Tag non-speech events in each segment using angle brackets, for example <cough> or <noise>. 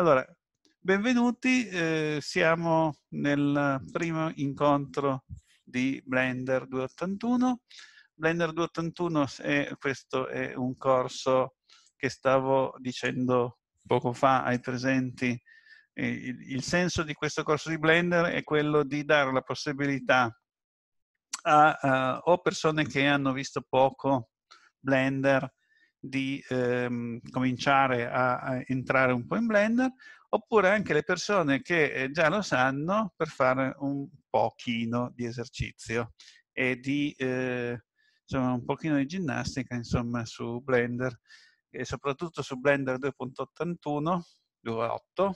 Allora, benvenuti, eh, siamo nel primo incontro di Blender 281. Blender 281 è, questo è un corso che stavo dicendo poco fa ai presenti. il, il senso di questo corso di Blender è quello di dare la possibilità a, uh, o persone che hanno visto poco Blender di ehm, cominciare a, a, entrare un po' in Blender, oppure anche le persone che eh, già lo sanno per fare un pochino di esercizio e di eh, insomma, un pochino di ginnastica insomma, su Blender e soprattutto su Blender 2.81 2.8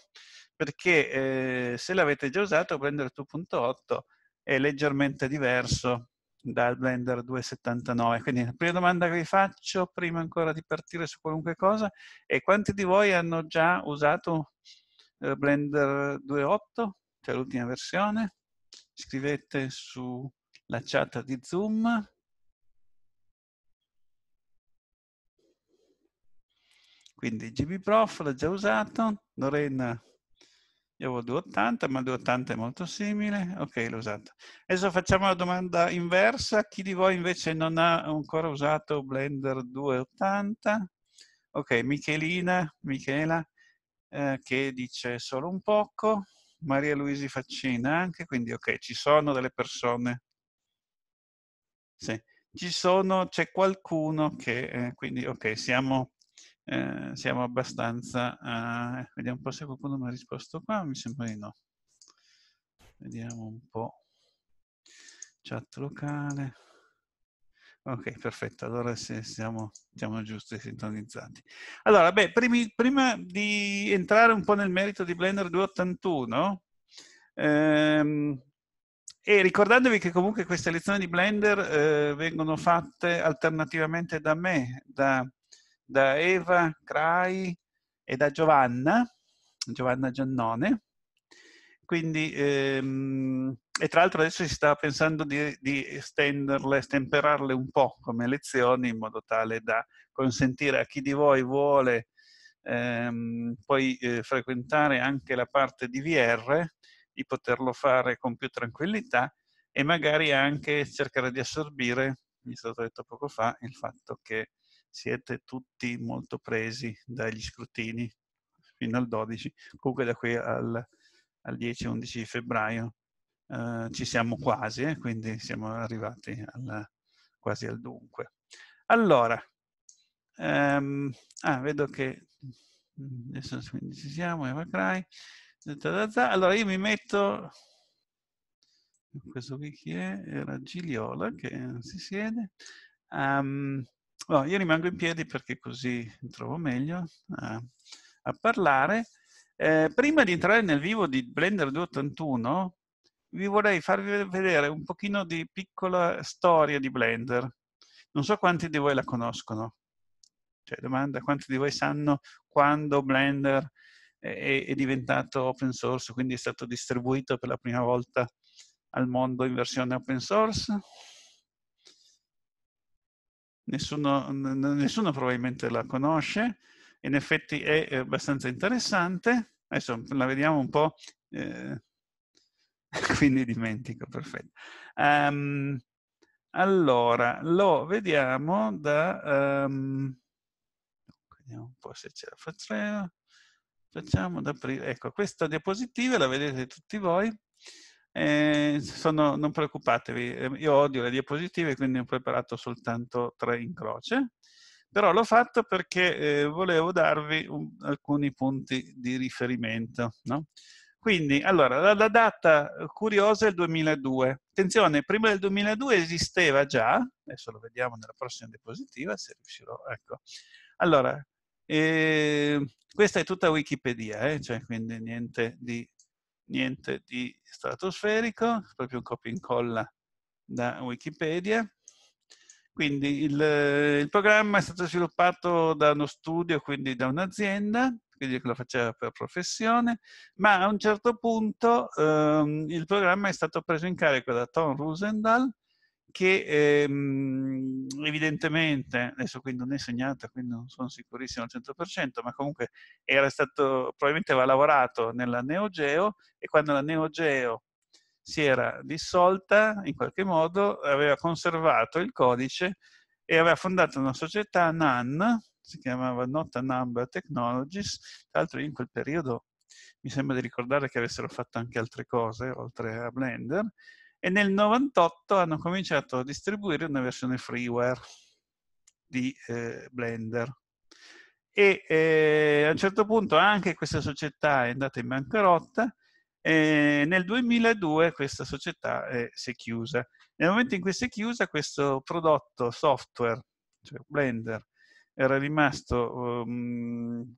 perché eh, se l'avete già usato Blender 2.8 è leggermente diverso dal Blender 2.79. Quindi la prima domanda che vi faccio, prima ancora di partire su qualunque cosa, è quanti di voi hanno già usato eh, Blender 2.8, cioè l'ultima versione? Scrivete sulla chat di Zoom. Quindi GBProf l'ha già usato, Lorena io avevo 280, ma 280 è molto simile. Ok, l'ho usato. Adesso facciamo la domanda inversa. Chi di voi invece non ha ancora usato Blender 280? Ok, Michelina, Michela, eh, che dice solo un poco. Maria Luisi Faccina anche, quindi ok, ci sono delle persone. Sì, ci sono, c'è qualcuno che, eh, quindi ok, siamo eh, siamo abbastanza... Eh, ecco, vediamo un po' se qualcuno mi ha risposto qua, mi sembra di no. Vediamo un po'. Chat locale. Ok, perfetto, allora siamo, siamo giusti sintonizzati. Allora, beh, primi, prima di entrare un po' nel merito di Blender 281, ehm, e ricordandovi che comunque queste lezioni di Blender eh, vengono fatte alternativamente da me, da da Eva Crai e da Giovanna, Giovanna Giannone. Quindi, ehm, e tra l'altro adesso si sta pensando di, di estenderle, stemperarle un po' come lezioni in modo tale da consentire a chi di voi vuole ehm, poi eh, frequentare anche la parte di VR di poterlo fare con più tranquillità e magari anche cercare di assorbire, mi è stato detto poco fa, il fatto che siete tutti molto presi dagli scrutini fino al 12, comunque da qui al, al 10-11 febbraio eh, ci siamo quasi, eh, quindi siamo arrivati alla, quasi al dunque. Allora, ehm, ah, vedo che mm, adesso quindi ci siamo, Eva Cry. Allora io mi metto, questo qui chi è? Era Giliola che si siede. Um, Oh, io rimango in piedi perché così mi trovo meglio a, eh, a parlare. Eh, prima di entrare nel vivo di Blender 281, vi vorrei farvi vedere un pochino di piccola storia di Blender. Non so quanti di voi la conoscono. Cioè, domanda, quanti di voi sanno quando Blender è, è diventato open source, quindi è stato distribuito per la prima volta al mondo in versione open source? nessuno, nessuno probabilmente la conosce, in effetti è eh, abbastanza interessante. Adesso la vediamo un po', eh, <laughs> quindi dimentico, perfetto. Um, allora, lo vediamo da... Um, vediamo un po' se ce la facciamo. Facciamo da aprire. Ecco, questa diapositiva la vedete tutti voi. Eh, sono, non preoccupatevi, ehm, io odio le diapositive, quindi ho preparato soltanto tre in croce, però l'ho fatto perché eh, volevo darvi un, alcuni punti di riferimento. No? Quindi, allora, la, la, data curiosa è il 2002. Attenzione, prima del 2002 esisteva già, adesso lo vediamo nella prossima diapositiva, se riuscirò, ecco. Allora, eh, questa è tutta Wikipedia, eh, cioè, quindi niente di niente di stratosferico, proprio un copia e incolla da Wikipedia. Quindi il, il, programma è stato sviluppato da uno studio, quindi da un'azienda, quindi lo faceva per professione, ma a un certo punto ehm, il programma è stato preso in carico da Tom Rosendahl, che ehm, evidentemente, adesso qui non è segnata, quindi non sono sicurissimo al 100%, ma comunque era stato, probabilmente aveva lavorato nella Neogeo e quando la Neogeo si era dissolta, in qualche modo aveva conservato il codice e aveva fondato una società NAN, si chiamava Nota Number Technologies, tra l'altro in quel periodo mi sembra di ricordare che avessero fatto anche altre cose, oltre a Blender, e nel 98 hanno cominciato a distribuire una versione freeware di eh, Blender. E eh, a un certo punto anche questa società è andata in bancarotta e eh, nel 2002 questa società eh, si è chiusa. Nel momento in cui si è chiusa questo prodotto software, cioè Blender, era rimasto, um,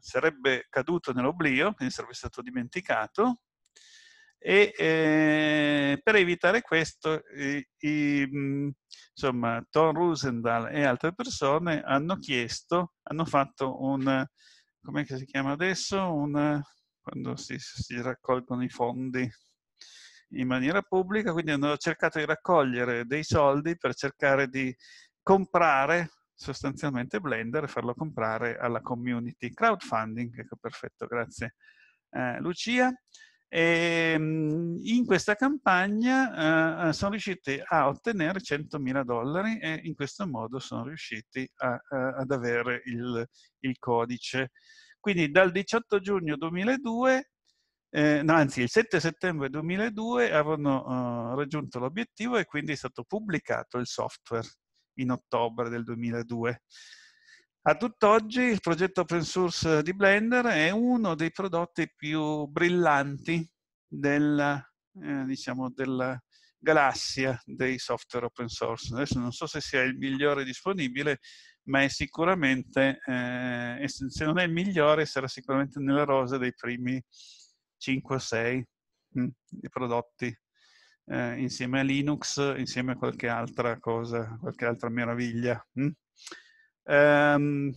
sarebbe caduto nell'oblio, quindi sarebbe stato dimenticato, e eh, per evitare questo i, insomma, Tom Rosendahl e altre persone hanno chiesto, hanno fatto un, come si chiama adesso, un, quando si, si raccolgono i fondi in maniera pubblica, quindi hanno cercato di raccogliere dei soldi per cercare di comprare sostanzialmente Blender e farlo comprare alla community crowdfunding. Ecco, perfetto, grazie eh, Lucia. E ehm, in questa campagna eh, eh, sono riusciti a ottenere 100.000 dollari e in questo modo sono riusciti a, a, ad avere il, il, codice. Quindi dal 18 giugno 2002, eh, no, anzi il 7 settembre 2002 avevano eh, raggiunto l'obiettivo e quindi è stato pubblicato il software in ottobre del 2002. A tutt'oggi il progetto open source di Blender è uno dei prodotti più brillanti della, eh, diciamo della, galassia dei software open source. Adesso non so se sia il migliore disponibile, ma è sicuramente, eh, se non è il migliore, sarà sicuramente nella rosa dei primi 5-6 o mm, prodotti eh, insieme a Linux, insieme a qualche altra cosa, qualche altra meraviglia. Mh? Mm. Um,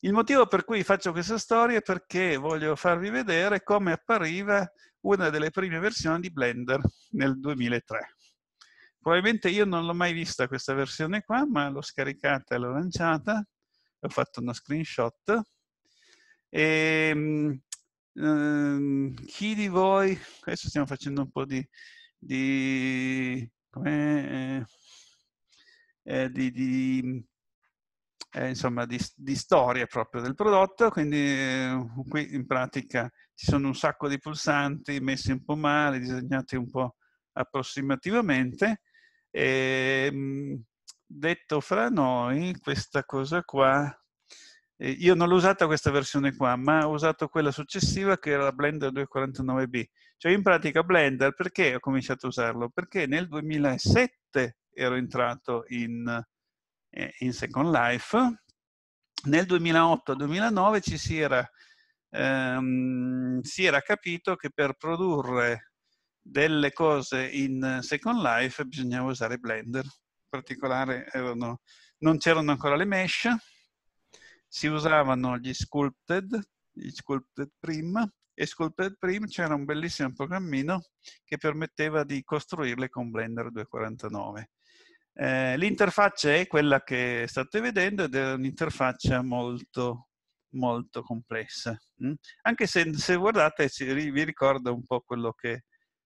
il motivo per cui faccio questa storia è perché voglio farvi vedere come appariva una delle prime versioni di Blender nel 2003. Probabilmente io non l'ho mai vista questa versione qua, ma l'ho scaricata e l'ho lanciata, ho fatto uno screenshot. E, um, ehm, chi di voi, adesso stiamo facendo un po' di, di, eh, eh, di, di eh, insomma, di, di, storie proprio del prodotto, quindi eh, qui in pratica ci sono un sacco di pulsanti messi un po' male, disegnati un po' approssimativamente. E, mm, detto fra noi, questa cosa qua, eh, io non l'ho usata questa versione qua, ma ho usato quella successiva che era la Blender 249B. Cioè in pratica Blender, perché ho cominciato a usarlo? Perché nel 2007 ero entrato in eh, in Second Life. Nel 2008-2009 ci si era, ehm, si era capito che per produrre delle cose in Second Life bisognava usare Blender. In particolare erano, non c'erano ancora le mesh, si usavano gli sculpted, gli sculpted prim, e Sculpted Prim c'era un bellissimo programmino che permetteva di costruirle con Blender 249. Eh, l'interfaccia è quella che state vedendo ed è un'interfaccia molto, molto complessa. Mm? Anche se, se guardate si, vi ricorda un po' quello che,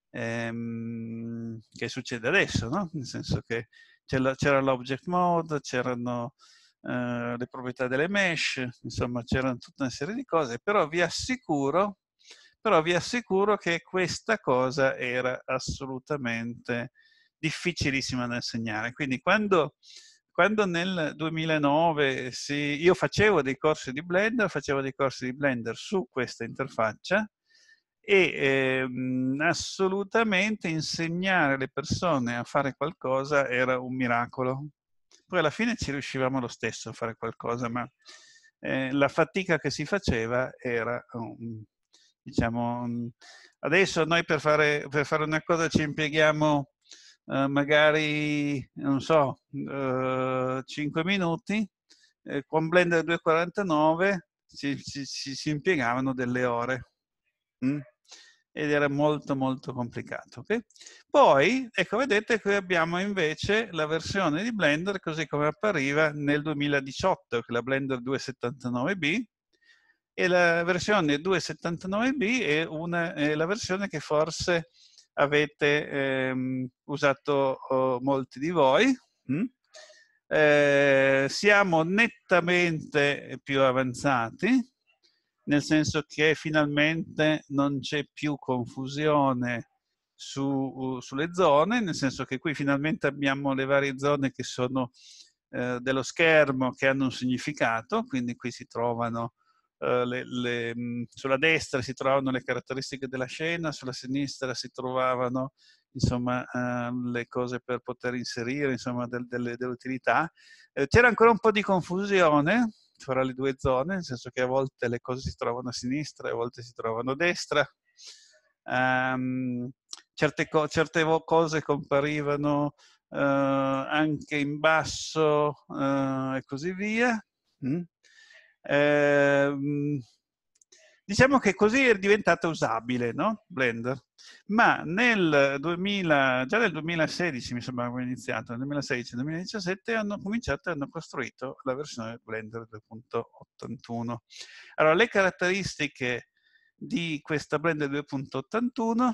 ehm, che succede adesso, no? nel senso che c'era l'object mode, c'erano eh, le proprietà delle mesh, insomma c'erano tutta una serie di cose, però vi assicuro, però vi assicuro che questa cosa era assolutamente difficilissima da insegnare. Quindi quando, quando nel 2009 si, io facevo dei corsi di Blender, facevo dei corsi di Blender su questa interfaccia e eh, assolutamente insegnare le persone a fare qualcosa era un miracolo. Poi alla fine ci riuscivamo lo stesso a fare qualcosa, ma eh, la fatica che si faceva era um, diciamo, adesso noi per fare, per fare, una cosa ci impieghiamo eh, magari, non so, eh, 5 minuti, eh, con Blender 2.49 si, si, si, impiegavano delle ore. Mm? Ed era molto molto complicato. Okay? Poi, ecco, vedete, qui abbiamo invece la versione di Blender così come appariva nel 2018, che è la Blender 279B, e la versione 279B è, una, è la versione che forse avete ehm, usato oh, molti di voi. Mm? Eh, siamo nettamente più avanzati, nel senso che finalmente non c'è più confusione su, uh, sulle zone, nel senso che qui finalmente abbiamo le varie zone che sono eh, dello schermo che hanno un significato, quindi qui si trovano eh, le, le, sulla destra si trovavano le caratteristiche della scena, sulla sinistra si trovavano insomma, uh, le cose per poter inserire, insomma, del, delle, delle, Eh, c'era ancora un po' di confusione fra le due zone, nel senso che a volte le cose si trovano a sinistra, a volte si trovano a destra. Um, certe, co- certe vo- cose comparivano uh, anche in basso uh, e così via. Mm? Ehm, diciamo che così è diventata usabile, no? Blender. Ma nel 2000, già nel 2016 mi sembra che iniziato, nel 2016-2017 hanno cominciato e hanno costruito la versione Blender 2.81. Allora, le caratteristiche di questa Blender 2.81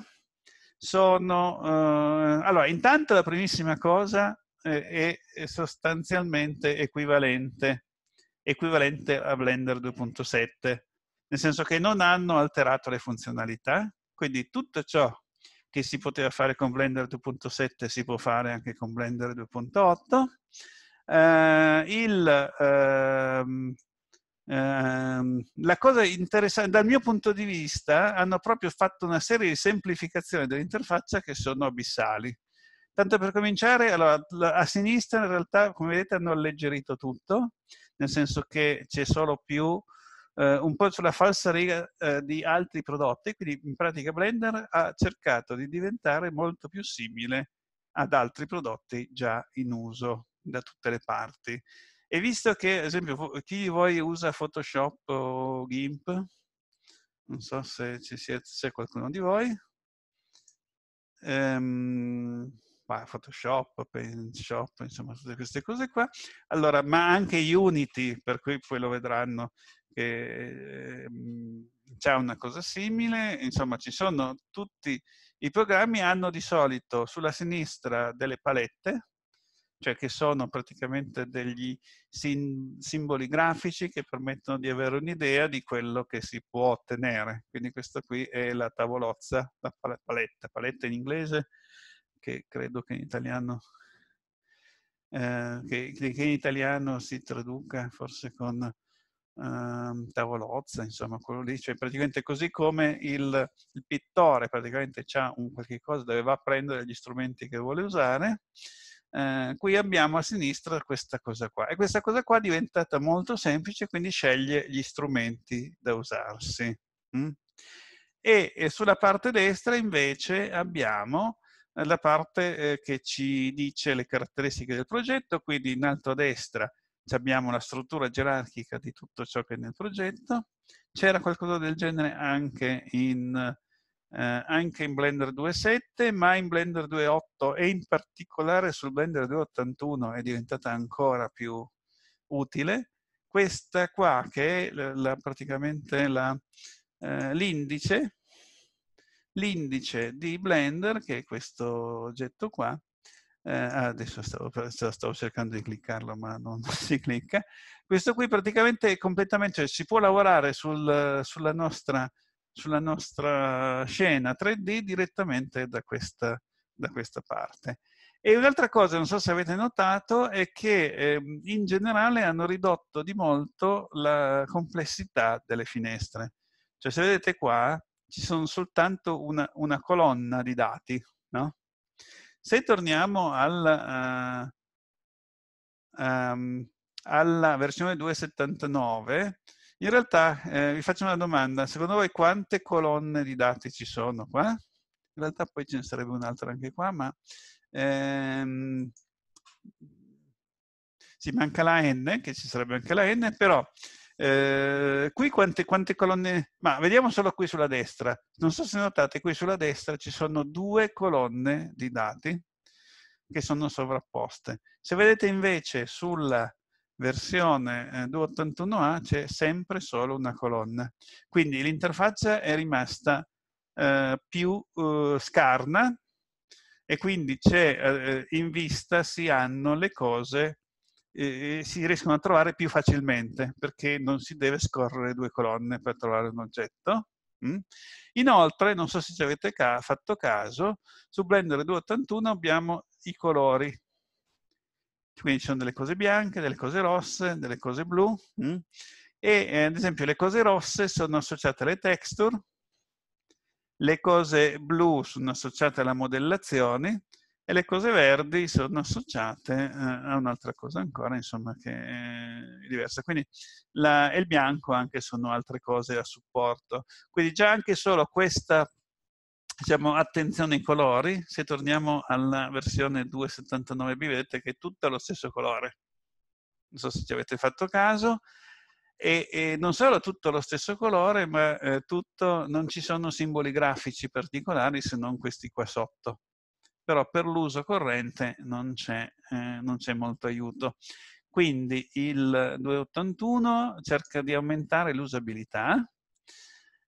sono... Eh, allora, intanto la primissima cosa è, eh, è sostanzialmente equivalente equivalente a Blender 2.7, nel senso che non hanno alterato le funzionalità, quindi tutto ciò che si poteva fare con Blender 2.7 si può fare anche con Blender 2.8. Uh, eh, il, uh, uh, la cosa interessante, dal mio punto di vista, hanno proprio fatto una serie di semplificazioni dell'interfaccia che sono abissali. Tanto per cominciare, allora, a sinistra in realtà, come vedete, hanno alleggerito tutto nel senso che c'è solo più eh, un po' sulla falsariga eh, di altri prodotti, quindi in pratica Blender ha cercato di diventare molto più simile ad altri prodotti già in uso da tutte le parti. E visto che, ad esempio, chi di voi usa Photoshop o GIMP? Non so se c'è qualcuno di voi. Ehm, Photoshop, PaintShop, insomma tutte queste cose qua. Allora, ma anche Unity, per cui poi lo vedranno, che ehm, c'è una cosa simile. Insomma, ci sono tutti i programmi, hanno di solito sulla sinistra delle palette, cioè che sono praticamente degli sim simboli grafici che permettono di avere un'idea di quello che si può ottenere. Quindi questa qui è la tavolozza, la paletta, paletta in inglese, che credo che in italiano, eh, che, che in italiano si traduca forse con eh, tavolozza, insomma, quello lì, cioè praticamente così come il, il pittore praticamente ha un qualche cosa dove va a prendere gli strumenti che vuole usare, eh, qui abbiamo a sinistra questa cosa qua e questa cosa qua è diventata molto semplice quindi sceglie gli strumenti da usarsi mm? e, e, sulla parte destra invece abbiamo eh, la parte eh, che ci dice le caratteristiche del progetto, quindi in alto a destra abbiamo la struttura gerarchica di tutto ciò che è nel progetto, c'era qualcosa del genere anche in, eh, anche in Blender 2.7, ma in Blender 2.8 e in particolare sul Blender 2.81 è diventata ancora più utile. Questa qua che è la, la, praticamente eh, l'indice l'indice di Blender, che è questo oggetto qua, eh, ah, adesso stavo, stavo, cercando di cliccarlo ma non, si clicca, questo qui praticamente è completamente, cioè si può lavorare sul, sulla, nostra, sulla, nostra, scena 3D direttamente da questa, da questa parte. E un'altra cosa, non so se avete notato, è che eh, in generale hanno ridotto di molto la complessità delle finestre. Cioè se vedete qua, ci sono soltanto una, una colonna di dati. No? Se torniamo al, uh, um, alla versione 2.79, in realtà eh, vi faccio una domanda, secondo voi quante colonne di dati ci sono qua? In realtà poi ce ne sarebbe un'altra anche qua, ma ehm, si manca la n, che ci sarebbe anche la n, però eh, qui quante, quante, colonne? Ma vediamo solo qui sulla destra. Non so se notate, qui sulla destra ci sono due colonne di dati che sono sovrapposte. Se vedete invece sulla versione 281A eh, c'è sempre solo una colonna. Quindi l'interfaccia è rimasta eh, più eh, scarna e quindi c'è eh, in vista si hanno le cose eh, si riescono a trovare più facilmente perché non si deve scorrere due colonne per trovare un oggetto. Mm? Inoltre, non so se ci avete ca fatto caso, su Blender 281 abbiamo i colori. Quindi ci sono delle cose bianche, delle cose rosse, delle cose blu. Mm? E eh, ad esempio le cose rosse sono associate alle texture, le cose blu sono associate alla modellazione, e le cose verdi sono associate eh, a un'altra cosa ancora, insomma, che è diversa. Quindi la, e il bianco anche sono altre cose a supporto. Quindi già anche solo questa diciamo, attenzione ai colori, se torniamo alla versione 2.79b, vedete che è tutto lo stesso colore. Non so se ci avete fatto caso. E, e, non solo tutto lo stesso colore, ma eh, tutto, non ci sono simboli grafici particolari se non questi qua sotto però per l'uso corrente non c'è, eh, molto aiuto. Quindi il 281 cerca di aumentare l'usabilità,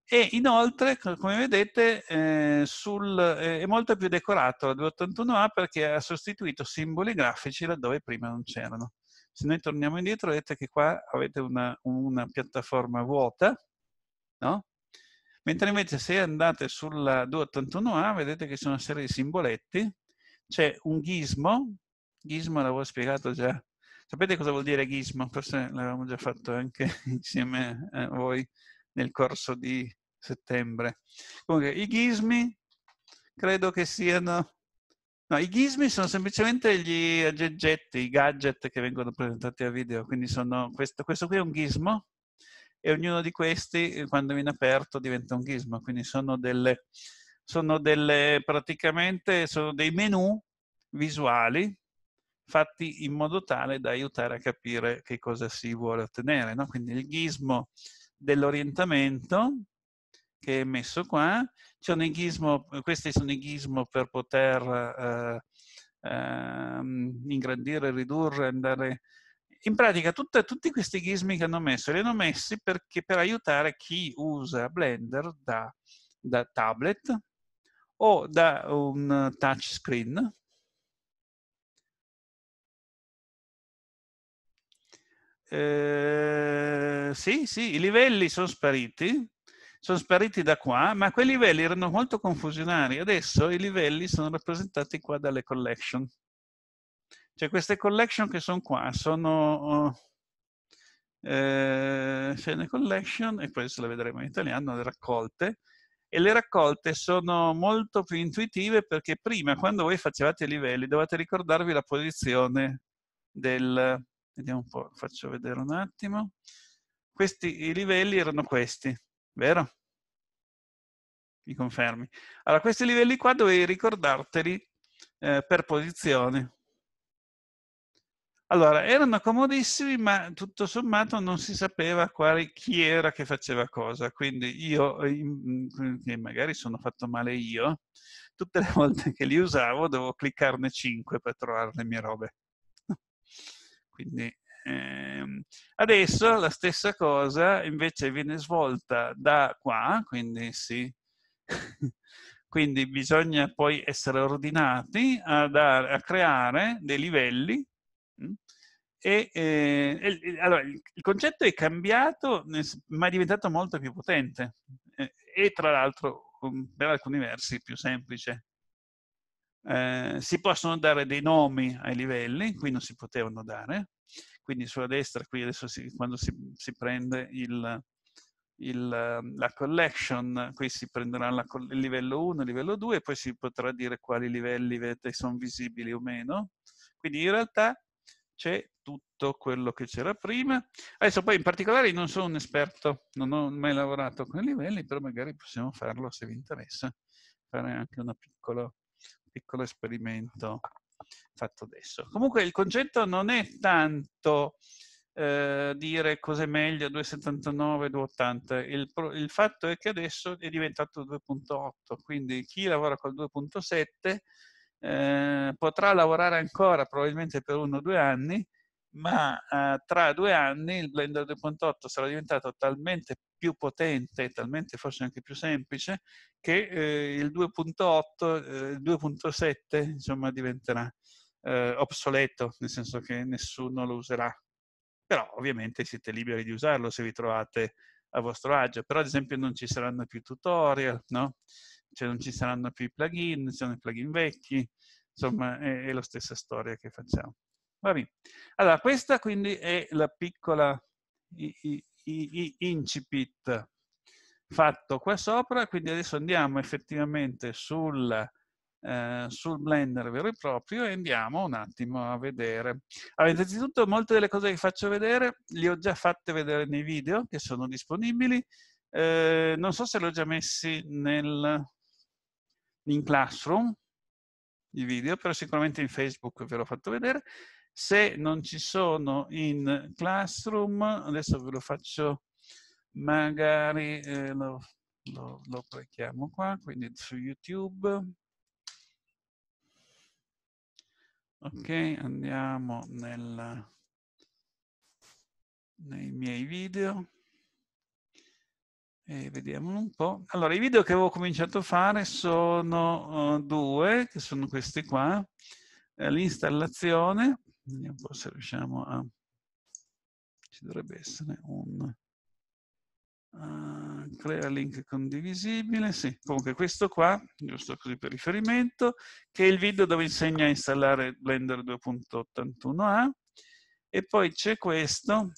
e inoltre, come vedete, eh, sul, eh, è molto più decorato la 281A perché ha sostituito simboli grafici laddove prima non c'erano. Se noi torniamo indietro, vedete che qua avete una, una piattaforma vuota, no? Mentre invece se andate sulla 281A vedete che c'è una serie di simboletti, c'è un ghismo, ghismo l'avevo spiegato già, sapete cosa vuol dire ghismo? Forse l'avevamo già fatto anche <laughs> insieme a voi nel corso di settembre. Comunque i ghismi credo che siano No, i ghismi sono semplicemente gli aggeggetti, i gadget che vengono presentati a video, quindi sono, questo, questo, qui è un ghismo, e ognuno di questi eh, quando viene aperto diventa un gizmo, quindi sono, delle, sono, delle, sono dei menu visuali fatti in modo tale da aiutare a capire che cosa si vuole ottenere. No? Quindi il ghismo dell'orientamento che è messo qua, ghismo, questi sono i ghismo per poter eh, eh, ingrandire, ridurre, andare in pratica tutta, tutti questi ghismi che hanno messo, li hanno messi perché, per aiutare chi usa Blender da, da tablet o da un touchscreen, Eh, sì, sì, i livelli sono spariti, sono spariti da qua, ma quei livelli erano molto confusionari. Adesso i livelli sono rappresentati qua dalle collection. Cioè queste collection che sono qua sono eh, collection, e poi se le vedremo in italiano, le raccolte, e le raccolte sono molto più intuitive perché prima, quando voi facevate i livelli, dovete ricordarvi la posizione del... Vediamo un po', faccio vedere un attimo. Questi, I livelli erano questi, vero? Mi confermi. Allora, questi livelli qua dovevi ricordarteli eh, per posizione. Allora, erano comodissimi, ma tutto sommato non si sapeva quale, chi era che faceva cosa. Quindi io, eh, magari sono fatto male io, tutte le <laughs> volte che li usavo dovevo cliccarne 5 per trovare le mie robe. <laughs> Quindi ehm, adesso la stessa cosa invece viene svolta da qua, quindi sì. <laughs> quindi bisogna poi essere ordinati a, dare, a creare dei livelli e, eh, e, allora, il, il, concetto è cambiato, ma è diventato molto più potente e, eh, e tra l'altro per alcuni versi più semplice. Eh, si possono dare dei nomi ai livelli, qui non si potevano dare, quindi sulla destra, qui adesso si, quando si, si prende il, il, la collection, qui si prenderà la, il livello 1, il livello 2, poi si potrà dire quali livelli vedete, sono visibili o meno. Quindi in realtà c'è tutto quello che c'era prima. Adesso poi in particolare non sono un esperto, non ho mai lavorato con i livelli, però magari possiamo farlo se vi interessa, fare anche un piccolo, piccolo esperimento fatto adesso. Comunque il concetto non è tanto eh, dire cos'è meglio 2,79, 2,80, il, il fatto è che adesso è diventato 2,8, quindi chi lavora col 2,7 eh, potrà lavorare ancora probabilmente per uno o due anni ma eh, tra due anni il Blender 2.8 sarà diventato talmente più potente, talmente forse anche più semplice, che eh, il 2.8, eh, il 2.7 insomma diventerà eh, obsoleto, nel senso che nessuno lo userà. Però ovviamente siete liberi di usarlo se vi trovate a vostro agio, però ad esempio non ci saranno più tutorial, no? cioè non ci saranno più i plugin, ci sono i plugin vecchi, insomma è, è la stessa storia che facciamo. Allora, questa quindi è la piccola i, i, i, incipit fatto qua sopra, quindi adesso andiamo effettivamente sul, eh, sul Blender vero e proprio e andiamo un attimo a vedere. Allora, innanzitutto molte delle cose che faccio vedere le ho già fatte vedere nei video che sono disponibili, eh, non so se li ho già messi nel, in Classroom, i video, però sicuramente in Facebook ve l'ho fatto vedere. Se non ci sono in Classroom, adesso ve lo faccio magari, eh, lo, lo, lo precchiamo qua, quindi su YouTube. Ok, andiamo nel, nei miei video e vediamo un po'. Allora, i video che avevo cominciato a fare sono uh, due, che sono questi qua. Eh, l'installazione Vediamo un po' se riusciamo a... Ci dovrebbe essere un... Uh, crea link condivisibile, sì, comunque questo qua, giusto così per riferimento, che è il video dove insegna a installare Blender 2.81a e poi c'è questo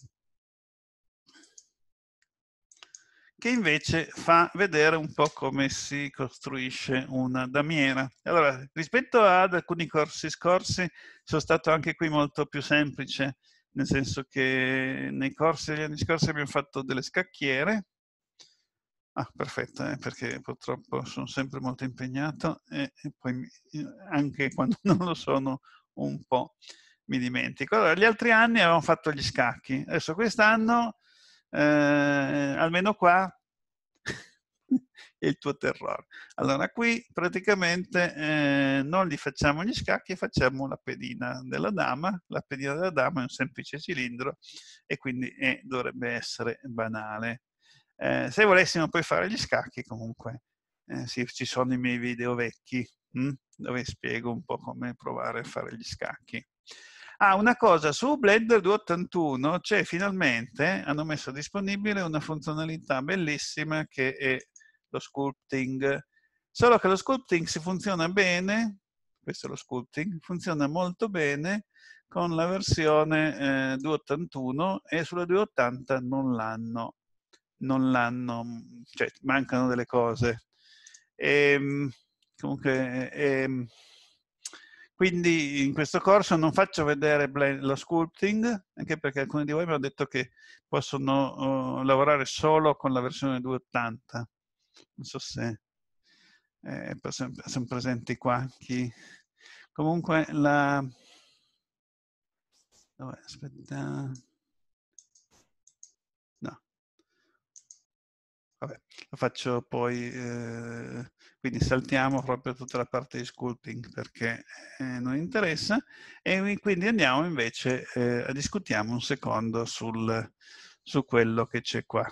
che invece fa vedere un po' come si costruisce una damiera. Allora, rispetto ad alcuni corsi scorsi, sono stato anche qui molto più semplice, nel senso che nei corsi degli anni scorsi abbiamo fatto delle scacchiere. Ah, perfetto, eh, perché purtroppo sono sempre molto impegnato e, e poi anche quando non lo sono un po' mi dimentico. Allora, gli altri anni avevamo fatto gli scacchi, adesso quest'anno eh, almeno qua <laughs> il tuo terrore. Allora qui praticamente eh, non gli facciamo gli scacchi, facciamo la pedina della dama, la pedina della dama è un semplice cilindro e quindi eh, dovrebbe essere banale. Eh, se volessimo poi fare gli scacchi comunque eh, sì, ci sono i miei video vecchi mh, hm, dove spiego un po' come provare a fare gli scacchi. Ah, una cosa, su Blender 281 c'è finalmente, hanno messo disponibile una funzionalità bellissima che è lo sculpting. Solo che lo sculpting si funziona bene, questo è lo sculpting, funziona molto bene con la versione eh, 281 e sulla 280 non l'hanno, non l'hanno, cioè mancano delle cose. E, ehm, comunque... E, ehm, quindi in questo corso non faccio vedere lo sculpting, anche perché alcuni di voi mi hanno detto che possono uh, lavorare solo con la versione 280. Non so se eh, sono presenti qua chi... Comunque la... Dove? Aspetta... Vabbè, lo faccio poi, eh, quindi saltiamo proprio tutta la parte di sculpting perché eh, non interessa e quindi andiamo invece, eh, a discutiamo un secondo sul, su quello che c'è qua.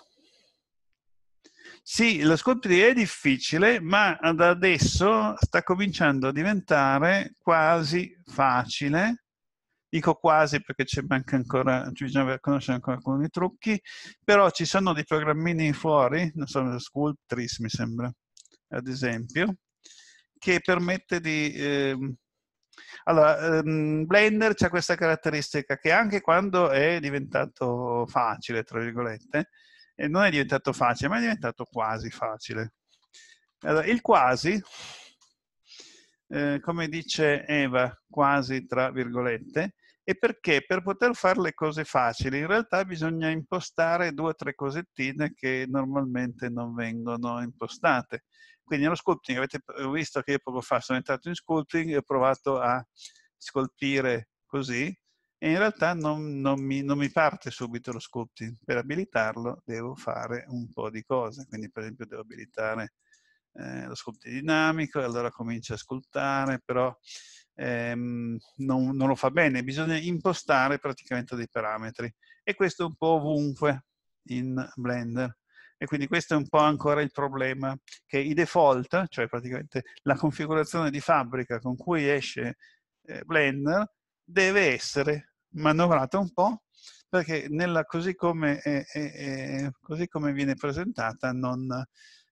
Sì, lo sculpting è difficile, ma da adesso sta cominciando a diventare quasi facile dico quasi perché ci manca ancora, ci bisogna conoscere ancora alcuni trucchi, però ci sono dei programmini fuori, non so, Sculptris mi sembra, ad esempio, che permette di... Ehm, allora, ehm, Blender c'è questa caratteristica che anche quando è diventato facile, tra virgolette, e non è diventato facile, ma è diventato quasi facile. Allora, il quasi, eh, come dice Eva, quasi tra virgolette, e perché per poter fare le cose facili in realtà bisogna impostare due o tre cosettine che normalmente non vengono impostate. Quindi nello sculpting, avete visto che io poco fa sono entrato in sculpting e ho provato a scolpire così e in realtà non, non, mi, non mi parte subito lo sculpting. Per abilitarlo devo fare un po' di cose, quindi per esempio devo abilitare eh, lo sculpting dinamico, e allora comincio a scultare, però ehm, non, non, lo fa bene, bisogna impostare praticamente dei parametri e questo è un po' ovunque in Blender e quindi questo è un po' ancora il problema che i default, cioè praticamente la configurazione di fabbrica con cui esce eh, Blender deve essere manovrata un po' perché nella, così, come è, è, è, così, come viene presentata non,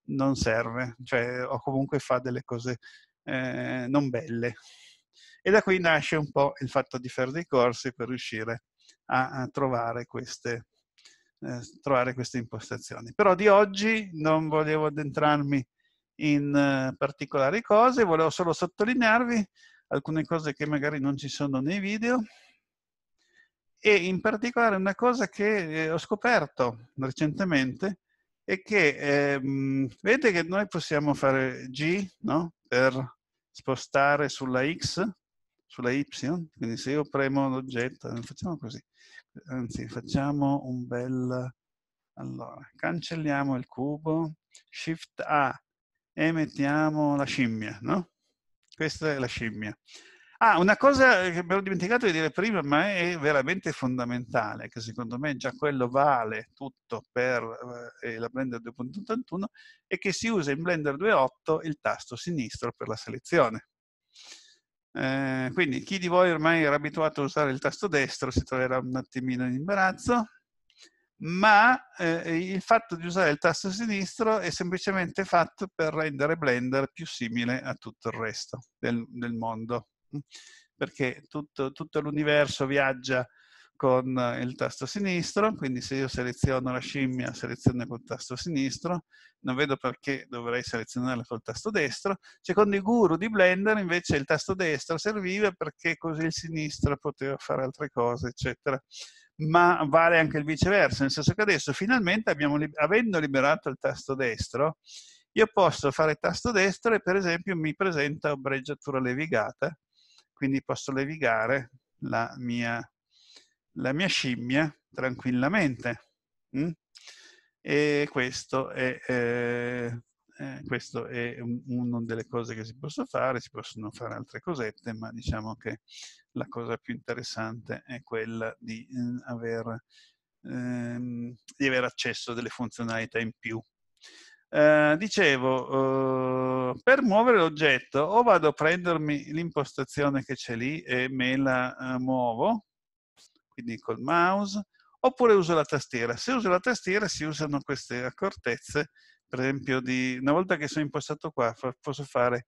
non serve, cioè, o comunque fa delle cose eh, non belle. E da qui nasce un po' il fatto di fare dei corsi per riuscire a, a trovare, queste, eh, trovare, queste, impostazioni. Però di oggi non volevo addentrarmi in eh, particolari cose, volevo solo sottolinearvi alcune cose che magari non ci sono nei video e in particolare una cosa che eh, ho scoperto recentemente è che ehm, vedete che noi possiamo fare G no? per spostare sulla X sulla Y, quindi se io premo l'oggetto, facciamo così, anzi facciamo un bel, allora, cancelliamo il cubo, Shift A e mettiamo la scimmia, no? Questa è la scimmia. Ah, una cosa che mi ero dimenticato di dire prima, ma è veramente fondamentale, che secondo me già quello vale tutto per eh, la Blender 2.81, è che si usa in Blender 2.8 il tasto sinistro per la selezione. Eh, quindi chi di voi ormai era abituato a usare il tasto destro si troverà un attimino in imbarazzo, ma eh, il fatto di usare il tasto sinistro è semplicemente fatto per rendere Blender più simile a tutto il resto del, del mondo, perché tutto, tutto l'universo viaggia con il tasto sinistro, quindi se io seleziono la scimmia, seleziono col tasto sinistro, non vedo perché dovrei selezionarla col tasto destro. Secondo i guru di Blender invece il tasto destro serviva perché così il sinistro poteva fare altre cose, eccetera. Ma vale anche il viceversa, nel senso che adesso finalmente, abbiamo, avendo liberato il tasto destro, io posso fare tasto destro e per esempio mi presenta ombreggiatura levigata, quindi posso levigare la mia la mia scimmia tranquillamente. Mm? E questo è, eh, eh, questo è una delle cose che si possono fare, si possono fare altre cosette, ma diciamo che la cosa più interessante è quella di, eh, aver, ehm, di avere accesso a delle funzionalità in più. Uh, dicevo, uh, per muovere l'oggetto o vado a prendermi l'impostazione che c'è lì e me la uh, muovo, quindi col mouse, oppure uso la tastiera. Se uso la tastiera si usano queste accortezze, per esempio di, una volta che sono impostato qua posso fare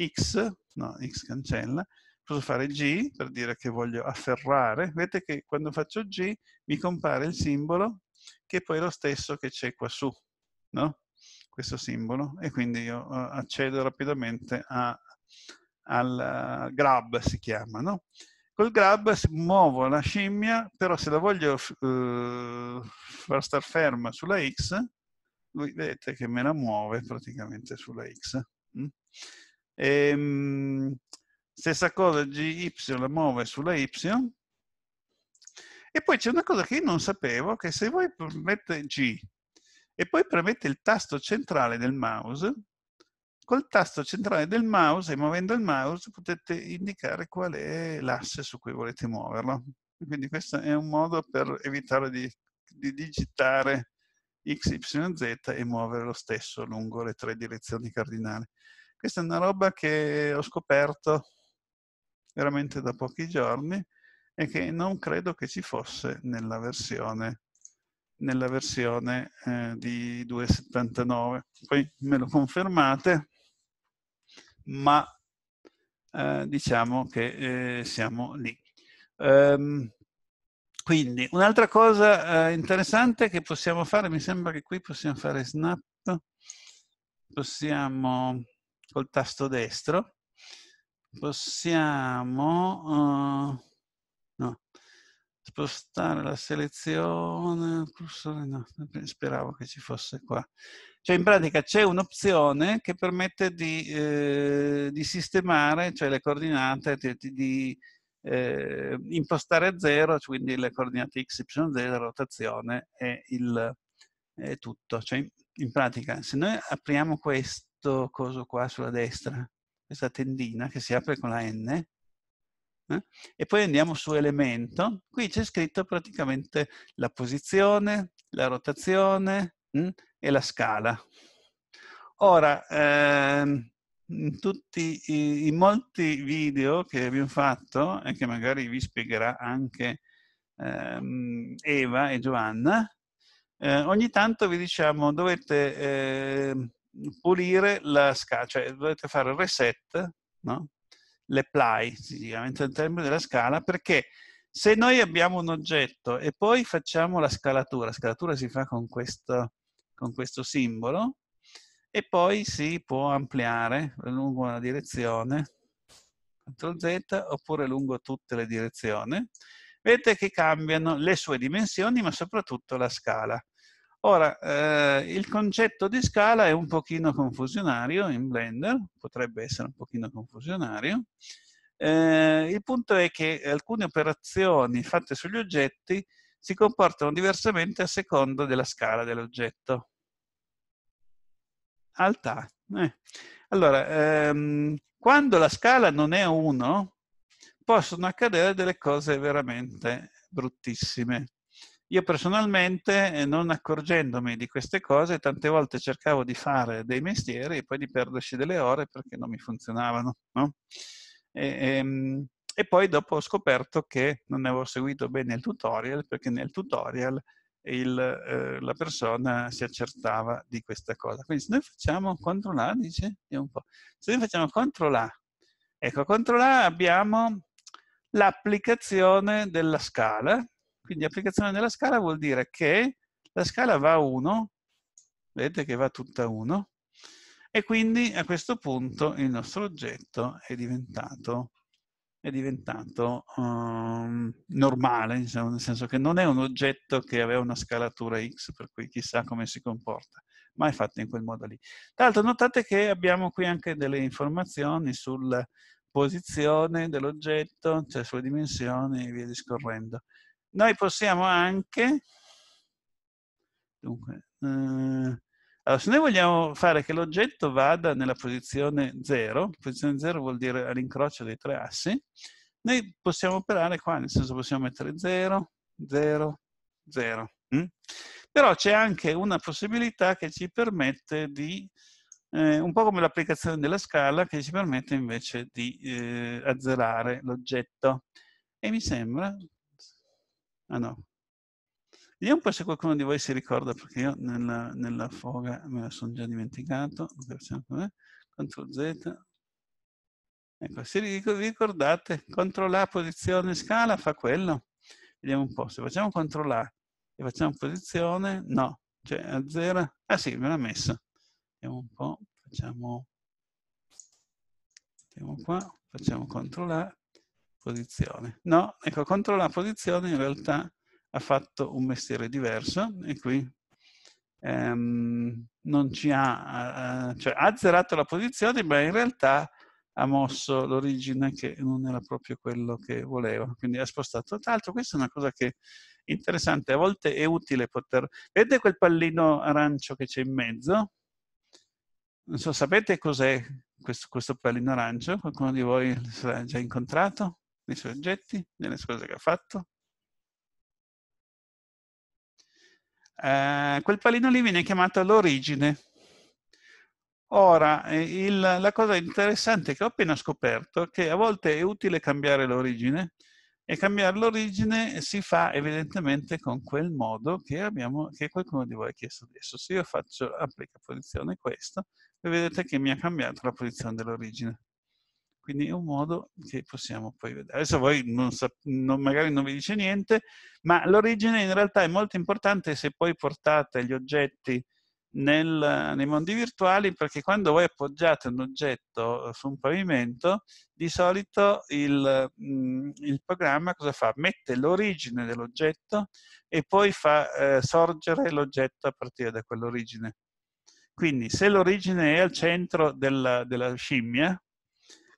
X, no, X cancella, posso fare G per dire che voglio afferrare. Vedete che quando faccio G mi compare il simbolo che è poi lo stesso che c'è qua su, no? questo simbolo e quindi io eh, accedo rapidamente a, al eh, grab si chiama, no? Col grab muovo la scimmia, però se la voglio eh, far star ferma sulla X, lui vedete che me la muove praticamente sulla X. Mm. E, ehm, stessa cosa, GY la muove sulla Y. E poi c'è una cosa che io non sapevo, che se voi mettete G e poi premete il tasto centrale del mouse, Col tasto centrale del mouse e muovendo il mouse potete indicare qual è l'asse su cui volete muoverlo. Quindi questo è un modo per evitare di, di digitare x, y, z e muovere lo stesso lungo le tre direzioni cardinali. Questa è una roba che ho scoperto veramente da pochi giorni e che non credo che ci fosse nella versione, nella versione eh, di 2.79. Poi me lo confermate ma eh, diciamo che eh, siamo lì. Um, quindi, un'altra cosa eh, interessante che possiamo fare, mi sembra che qui possiamo fare snap, possiamo col tasto destro, possiamo... Uh, spostare la selezione, speravo che ci fosse qua. Cioè in pratica c'è un'opzione che permette di, eh, di, sistemare, cioè le coordinate, di, di eh, impostare 0, quindi le coordinate x, y, z, la rotazione e il, è tutto. Cioè in, in pratica se noi apriamo questo coso qua sulla destra, questa tendina che si apre con la n, eh? E poi andiamo su elemento, qui c'è scritto praticamente la posizione, la rotazione mm, e la scala. Ora, ehm, in, tutti, in molti video che abbiamo fatto, e che magari vi spiegherà anche ehm, Eva e Giovanna, eh, ogni tanto vi diciamo dovete ehm, pulire la scala, cioè dovete fare il reset, no? l'apply, sicuramente il termine della scala, perché se noi abbiamo un oggetto e poi facciamo la scalatura, la scalatura si fa con questo, con questo simbolo, e poi si può ampliare lungo una direzione, CTRL Z, oppure lungo tutte le direzioni. Vedete che cambiano le sue dimensioni, ma soprattutto la scala. Ora, eh, il concetto di scala è un pochino confusionario in Blender, potrebbe essere un pochino confusionario. Eh, il punto è che alcune operazioni fatte sugli oggetti si comportano diversamente a seconda della scala dell'oggetto. Alta. Eh. Allora, ehm, quando la scala non è 1, possono accadere delle cose veramente bruttissime. Io personalmente, eh, non accorgendomi di queste cose, tante volte cercavo di fare dei mestieri e poi di perderci delle ore perché non mi funzionavano. No? E, e, ehm, e, poi dopo ho scoperto che non avevo seguito bene il tutorial perché nel tutorial il, eh, la persona si accertava di questa cosa. Quindi se noi facciamo CTRL A, dice, un po', se noi facciamo CTRL A, ecco, CTRL A abbiamo l'applicazione della scala, quindi applicazione della scala vuol dire che la scala va a 1, vedete che va tutta 1, e quindi a questo punto il nostro oggetto è diventato, è diventato um, normale, diciamo, nel senso che non è un oggetto che aveva una scalatura x, per cui chissà come si comporta, ma è fatto in quel modo lì. Tra l'altro notate che abbiamo qui anche delle informazioni sulla posizione dell'oggetto, cioè sulle dimensioni e via discorrendo. Noi possiamo anche, dunque, eh, allora, se noi vogliamo fare che l'oggetto vada nella posizione 0, posizione 0 vuol dire all'incrocio dei tre assi, noi possiamo operare qua, nel senso possiamo mettere 0, 0, 0. Mm? Però c'è anche una possibilità che ci permette di, eh, un po' come l'applicazione della scala, che ci permette invece di eh, azzerare l'oggetto. E mi sembra Ah no. Vediamo poi se qualcuno di voi si ricorda, perché io nella, nella foga me la sono già dimenticato. Ctrl Z. Ecco, se vi ricordate, CTRL A, posizione, scala, fa quello. Vediamo un po', se facciamo CTRL A e facciamo posizione, no, cioè a zero. Ah sì, me l'ha messa. Vediamo un po', facciamo, mettiamo qua, facciamo CTRL A, posizione. No, ecco, contro la posizione in realtà ha fatto un mestiere diverso e qui ehm, non ci ha, eh, eh, cioè ha azzerato la posizione, ma in realtà ha mosso l'origine che non era proprio quello che voleva, quindi ha spostato. Tra l'altro questa è una cosa che è interessante, a volte è utile poter... Vedete quel pallino arancio che c'è in mezzo? Non so, sapete cos'è questo, questo pallino arancio? Qualcuno di voi l'ha già incontrato? nei suoi oggetti, nelle cose che ha fatto. Eh, quel pallino lì viene chiamato l'origine. Ora, eh, il, la cosa interessante che ho appena scoperto è che a volte è utile cambiare l'origine e cambiare l'origine si fa evidentemente con quel modo che, abbiamo, che qualcuno di voi ha chiesto adesso. Se io faccio applica posizione questo, vedete che mi ha cambiato la posizione dell'origine. Quindi è un modo che possiamo poi vedere. Adesso voi non non, magari non vi dice niente, ma l'origine in realtà è molto importante se poi portate gli oggetti nel, nei mondi virtuali perché quando voi appoggiate un oggetto su un pavimento, di solito il, mm, il programma cosa fa? Mette l'origine dell'oggetto e poi fa eh, sorgere l'oggetto a partire da quell'origine. Quindi se l'origine è al centro della, della scimmia,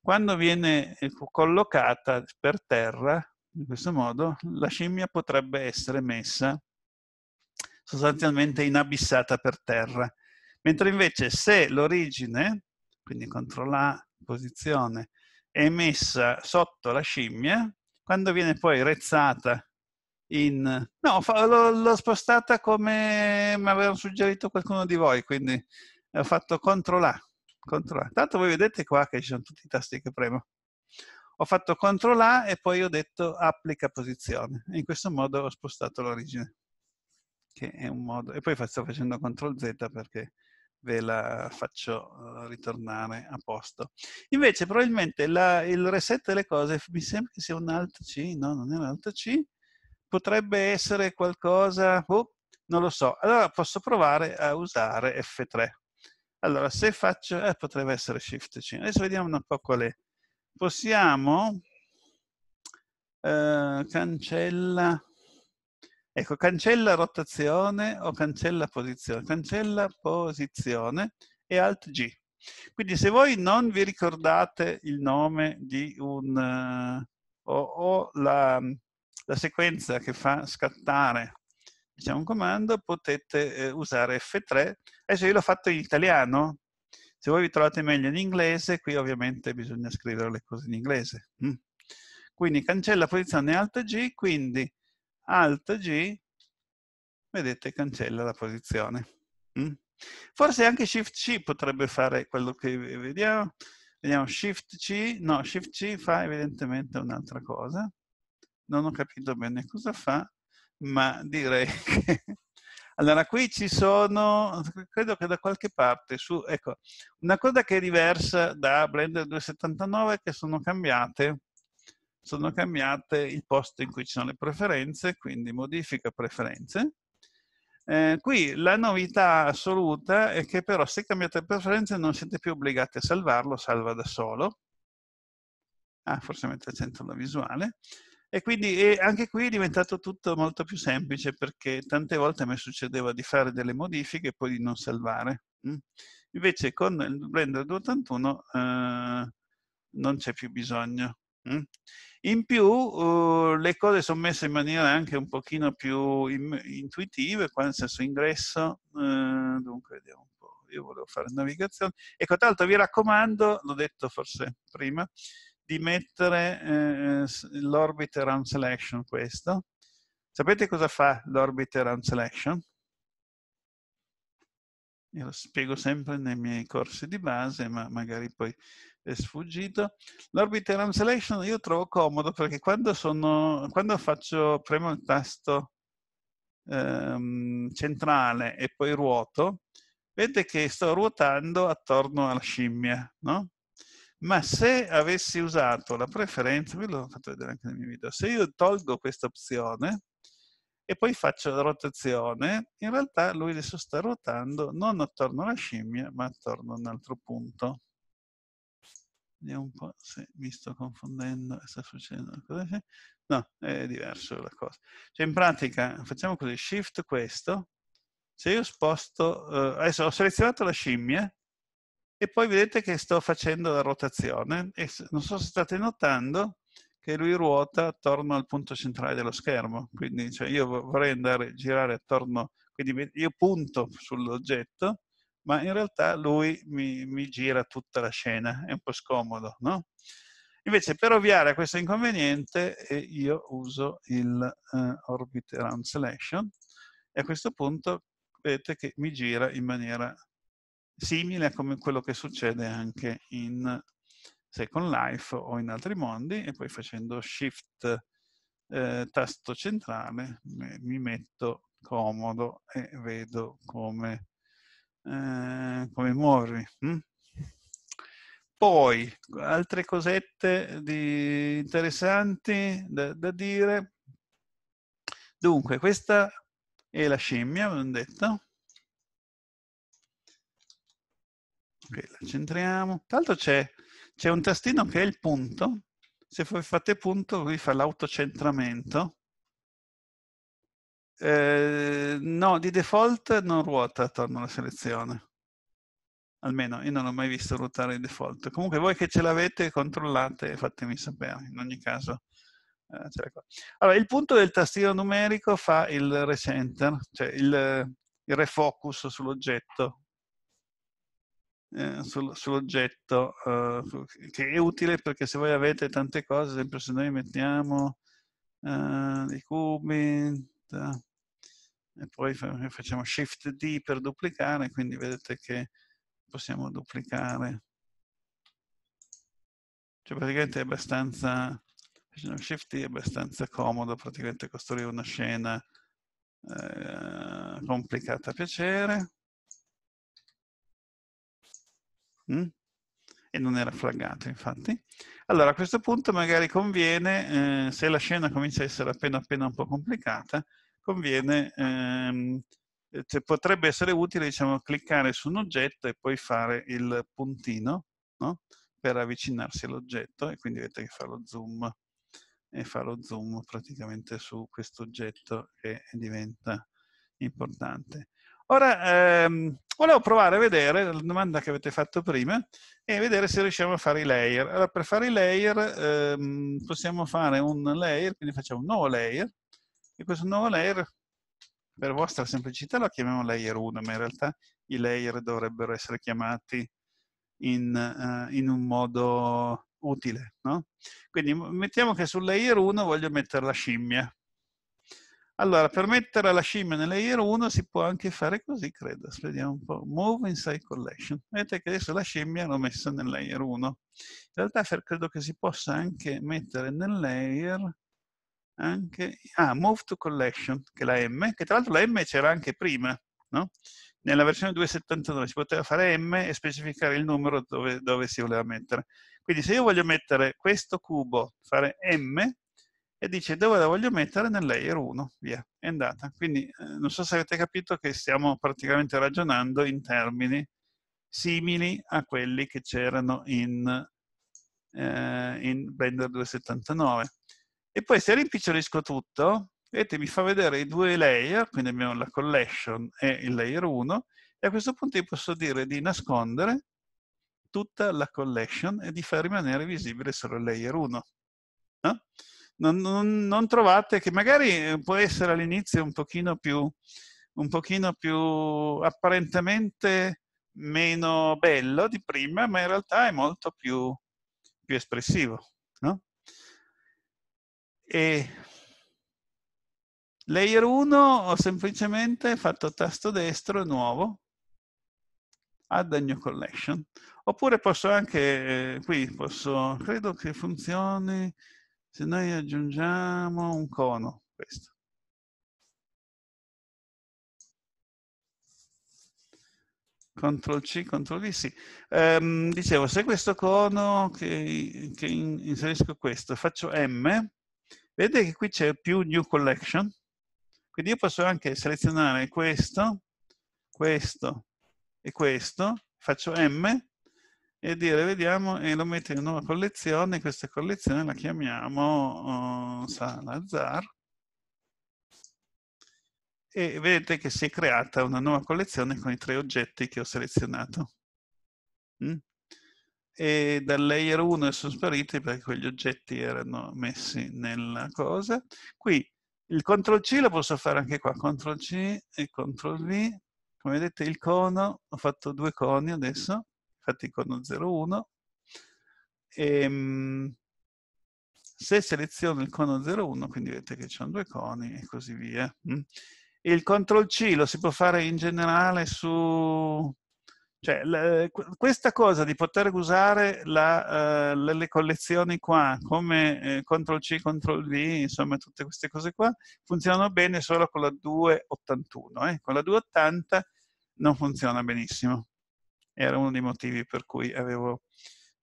quando viene eh, collocata per terra, in questo modo, la scimmia potrebbe essere messa sostanzialmente inabissata per terra. Mentre invece se l'origine, quindi CTRL A, posizione, è messa sotto la scimmia, quando viene poi rezzata in... No, l'ho spostata come mi aveva suggerito qualcuno di voi, quindi ho fatto CTRL A, CTRL A. Tanto voi vedete qua che ci sono tutti i tasti che premo. Ho fatto CTRL A e poi ho detto applica posizione. E in questo modo ho spostato l'origine. Che è un modo. E poi sto facendo CTRL Z perché ve la faccio eh, ritornare a posto. Invece probabilmente la, il reset delle cose, mi sembra che sia un alt C, no, non è un alt C, potrebbe essere qualcosa, oh, non lo so. Allora posso provare a usare F3. Allora, se faccio, eh, potrebbe essere Shift C. Adesso vediamo un po' qual è. Possiamo, eh, cancella, ecco, cancella rotazione o cancella posizione. Cancella posizione e Alt G. Quindi se voi non vi ricordate il nome di un, uh, o, o la, la sequenza che fa scattare diciamo, un comando, potete eh, usare F3. Adesso io l'ho fatto in italiano, se voi vi trovate meglio in inglese, qui ovviamente bisogna scrivere le cose in inglese. Mm. Quindi cancella posizione Alt G, quindi Alt G, vedete, cancella la posizione. Mm. Forse anche Shift C potrebbe fare quello che vediamo. Vediamo Shift C, no, Shift C fa evidentemente un'altra cosa. Non ho capito bene cosa fa ma direi <laughs> che... Allora, qui ci sono, credo che da qualche parte, su, ecco, una cosa che è diversa da Blender 2.79 è che sono cambiate, sono cambiate il posto in cui ci sono le preferenze, quindi modifica preferenze. Eh, qui la novità assoluta è che però se cambiate preferenze non siete più obbligati a salvarlo, salva da solo. Ah, forse mette al centro la visuale. E quindi e anche qui è diventato tutto molto più semplice perché tante volte mi succedeva di fare delle modifiche e poi di non salvare. Mm. Invece con il Blender 281 eh, non c'è più bisogno. Mm. In più uh, le cose sono messe in maniera anche un pochino più in, intuitive, qua nel senso ingresso, eh, dunque vediamo un po', io volevo fare navigazione. Ecco, tra l'altro vi raccomando, l'ho detto forse prima, di mettere eh, l'orbit around selection questo. Sapete cosa fa l'orbit around selection? Io lo spiego sempre nei miei corsi di base, ma magari poi è sfuggito. L'orbit around selection io trovo comodo perché quando, sono, quando faccio, premo il tasto ehm, centrale e poi ruoto, vedete che sto ruotando attorno alla scimmia, no? ma se avessi usato la preferenza, ve l'ho fatto vedere anche nel mio video, se io tolgo questa opzione e poi faccio la rotazione, in realtà lui adesso sta ruotando non attorno alla scimmia, ma attorno a un altro punto. Vediamo un po' se mi sto confondendo, sta succedendo così. No, è diverso la cosa. Cioè in pratica facciamo così, shift questo, se io sposto, eh, adesso ho selezionato la scimmia, e poi vedete che sto facendo la rotazione e non so se state notando che lui ruota attorno al punto centrale dello schermo. Quindi cioè, io vorrei andare a girare attorno, quindi io punto sull'oggetto, ma in realtà lui mi, mi gira tutta la scena. È un po' scomodo, no? Invece per ovviare a questo inconveniente eh, io uso il eh, Orbit Around Selection e a questo punto vedete che mi gira in maniera simile a come quello che succede anche in Second Life o in altri mondi e poi facendo Shift eh, tasto centrale mi metto comodo e vedo come, eh, come muovermi. Hm? Poi, altre cosette di, interessanti da, da, dire. Dunque, questa è la scimmia, abbiamo detto. Ok, la centriamo. Tra l'altro c'è, c'è un tastino che è il punto. Se voi fate punto, lui fa l'autocentramento. Eh, no, di default non ruota attorno alla selezione. Almeno io non l'ho mai visto ruotare di default. Comunque voi che ce l'avete, controllate e fatemi sapere. In ogni caso, eh, allora, il punto del tastino numerico fa il recenter, cioè il, il refocus sull'oggetto eh, sul, sull'oggetto, eh, che è utile perché se voi avete tante cose, ad esempio se noi mettiamo eh, dei cubi, e poi facciamo Shift D per duplicare, quindi vedete che possiamo duplicare. Cioè praticamente è abbastanza, facendo Shift D è abbastanza comodo praticamente costruire una scena eh, complicata a piacere. mh? Mm? e non era flaggato infatti. Allora a questo punto magari conviene, eh, se la scena comincia a essere appena appena un po' complicata, conviene, ehm, eh, cioè potrebbe essere utile diciamo, cliccare su un oggetto e poi fare il puntino no? per avvicinarsi all'oggetto e quindi vedete che fa lo zoom e fa lo zoom praticamente su questo oggetto che diventa importante. Ora ehm, volevo provare a vedere la domanda che avete fatto prima e vedere se riusciamo a fare i layer. Allora, per fare i layer ehm, possiamo fare un layer, quindi facciamo un nuovo layer e questo nuovo layer per vostra semplicità lo chiamiamo layer 1, ma in realtà i layer dovrebbero essere chiamati in, uh, in un modo utile. No? Quindi mettiamo che sul layer 1 voglio mettere la scimmia. Allora, per mettere la scimmia nelle layer 1 si può anche fare così, credo. Vediamo un po'. Move inside collection. Vedete che adesso la scimmia l'ho messa nel layer 1. In realtà credo che si possa anche mettere nel layer anche... Ah, move to collection, che è la M, che tra l'altro la M c'era anche prima, no? Nella versione 2.79 si poteva fare M e specificare il numero dove, dove si voleva mettere. Quindi se io voglio mettere questo cubo, fare M, e dice dove la voglio mettere nel layer 1, via, è andata. Quindi eh, non so se avete capito che stiamo praticamente ragionando in termini simili a quelli che c'erano in, eh, in Blender 279. E poi se rimpicciolisco tutto, vedete mi fa vedere i due layer, quindi abbiamo la collection e il layer 1, e a questo punto io posso dire di nascondere tutta la collection e di far rimanere visibile solo il layer 1. No? non, non, non, trovate che magari eh, può essere all'inizio un pochino più, un pochino più apparentemente meno bello di prima, ma in realtà è molto più, più espressivo. No? E layer 1 ho semplicemente fatto tasto destro nuovo, add a new collection. Oppure posso anche, eh, qui posso, credo che funzioni, se noi aggiungiamo un cono, questo. Ctrl C, Ctrl V, sì. Ehm, dicevo, se questo cono, che, che inserisco questo, faccio M, vedete che qui c'è più New Collection, quindi io posso anche selezionare questo, questo e questo, faccio M e dire vediamo e lo mette in una nuova collezione questa collezione la chiamiamo uh, oh, Salazar e vedete che si è creata una nuova collezione con i tre oggetti che ho selezionato mm? e dal layer 1 sono spariti perché quegli oggetti erano messi nella cosa qui il CTRL C lo posso fare anche qua, CTRL C e CTRL V. Come vedete il cono, ho fatto due coni adesso, infatti con 01, e, ehm, se seleziono il cono 01, quindi vedete che ci sono due coni e così via. Mm. Il CTRL C lo si può fare in generale su... Cioè, questa cosa di poter usare la, uh, le collezioni qua come eh, CTRL C, CTRL V, insomma tutte queste cose qua, funzionano bene solo con la 281. Eh? Con la 280 non funziona benissimo era uno dei motivi per cui avevo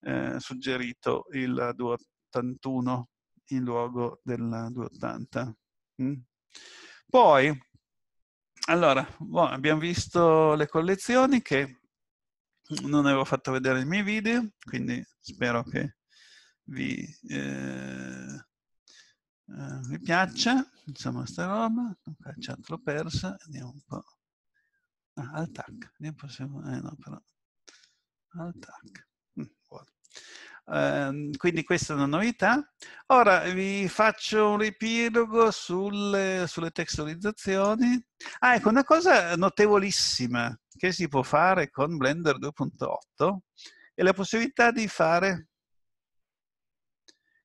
eh, suggerito il 281 in luogo del 280. Mm? Poi, allora, boh, abbiamo visto le collezioni che non avevo fatto vedere nei miei video, quindi spero che vi, eh, eh, vi piaccia, insomma, sta roba. Chat l'ho persa, andiamo un po' ah, al tac, vediamo possiamo, eh no, però All'attacco. Mm, um, ehm, quindi questa è una novità. Ora vi faccio un riepilogo sulle, sulle testualizzazioni. Ah, ecco, una cosa notevolissima che si può fare con Blender 2.8 è la possibilità di fare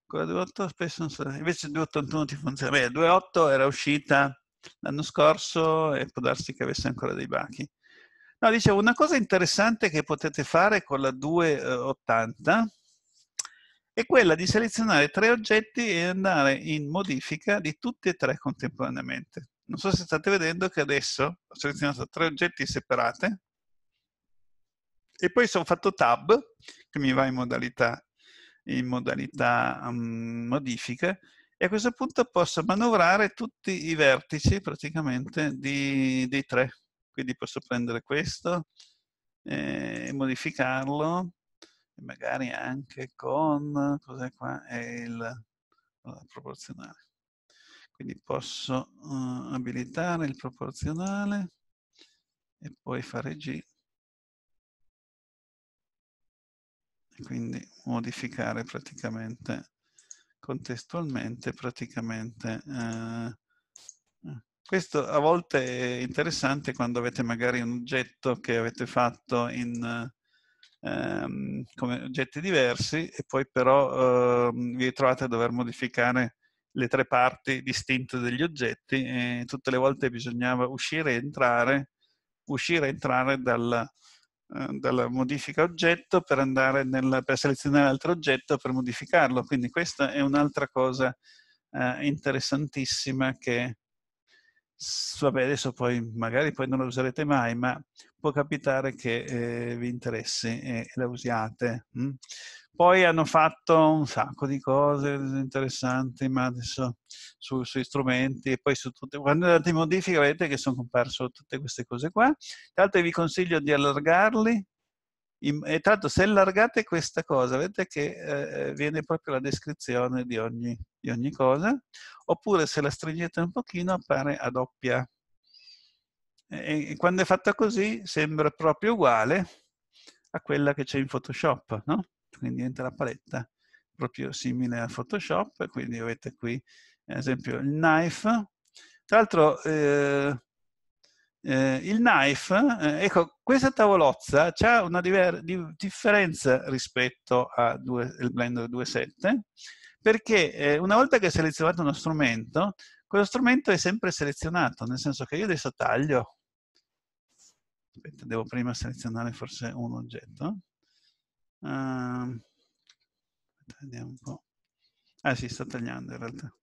con la 2.8 spesso non so, invece 2.81 ti funziona. Beh, 2.8 era uscita l'anno scorso e può darsi che avesse ancora dei bachi. No, dicevo, una cosa interessante che potete fare con la 280 eh, è quella di selezionare tre oggetti e andare in modifica di tutti e tre contemporaneamente. Non so se state vedendo che adesso ho selezionato tre oggetti separate e poi sono fatto tab, che mi va in modalità, in modalità um, modifica, e a questo punto posso manovrare tutti i vertici praticamente di, dei tre quindi posso prendere questo eh, e modificarlo e magari anche con cos'è qua è il proporzionale quindi posso uh, abilitare il proporzionale e poi fare G e quindi modificare praticamente contestualmente praticamente uh, questo a volte è interessante quando avete magari un oggetto che avete fatto in, ehm, come oggetti diversi e poi però ehm, vi trovate a dover modificare le tre parti distinte degli oggetti e tutte le volte bisognava uscire e entrare, uscire e entrare dalla, eh, dalla modifica oggetto per, andare nella, per selezionare l'altro oggetto per modificarlo. Quindi questa è un'altra cosa eh, interessantissima che vabbè adesso poi magari poi non la userete mai, ma può capitare che eh, vi interessi e la usiate. Mm? Poi hanno fatto un sacco di cose interessanti, ma adesso su, sui strumenti e poi su tutte. Quando andate in modifica vedete che sono comparso tutte queste cose qua. Tra l'altro vi consiglio di allargarli in, e l'altro se allargate questa cosa, vedete che eh, viene proprio la descrizione di ogni, di ogni, cosa, oppure se la stringete un pochino appare a doppia. E, e quando è fatta così sembra proprio uguale a quella che c'è in Photoshop, no? Quindi entra la paletta proprio simile a Photoshop, quindi avete qui ad esempio il knife. Tra l'altro eh, eh, il knife, eh, ecco, questa tavolozza ha una di- differenza rispetto al Blender 2.7 perché eh, una volta che è selezionato uno strumento, quello strumento è sempre selezionato, nel senso che io adesso taglio. Aspetta, devo prima selezionare forse un oggetto. Uh, vediamo un po'. Ah sì, sta tagliando in realtà.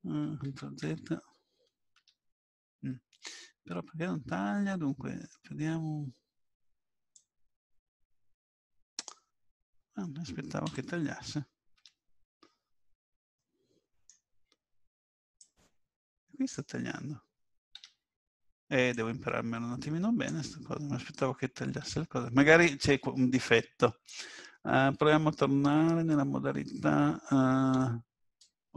Uh, però perché non taglia? Dunque, vediamo... Ah, mi aspettavo che tagliasse. Qui sta tagliando. E eh, devo impararmelo un attimino bene, sta cosa. Mi aspettavo che tagliasse la cosa. Magari c'è un difetto. Uh, proviamo a tornare nella modalità uh,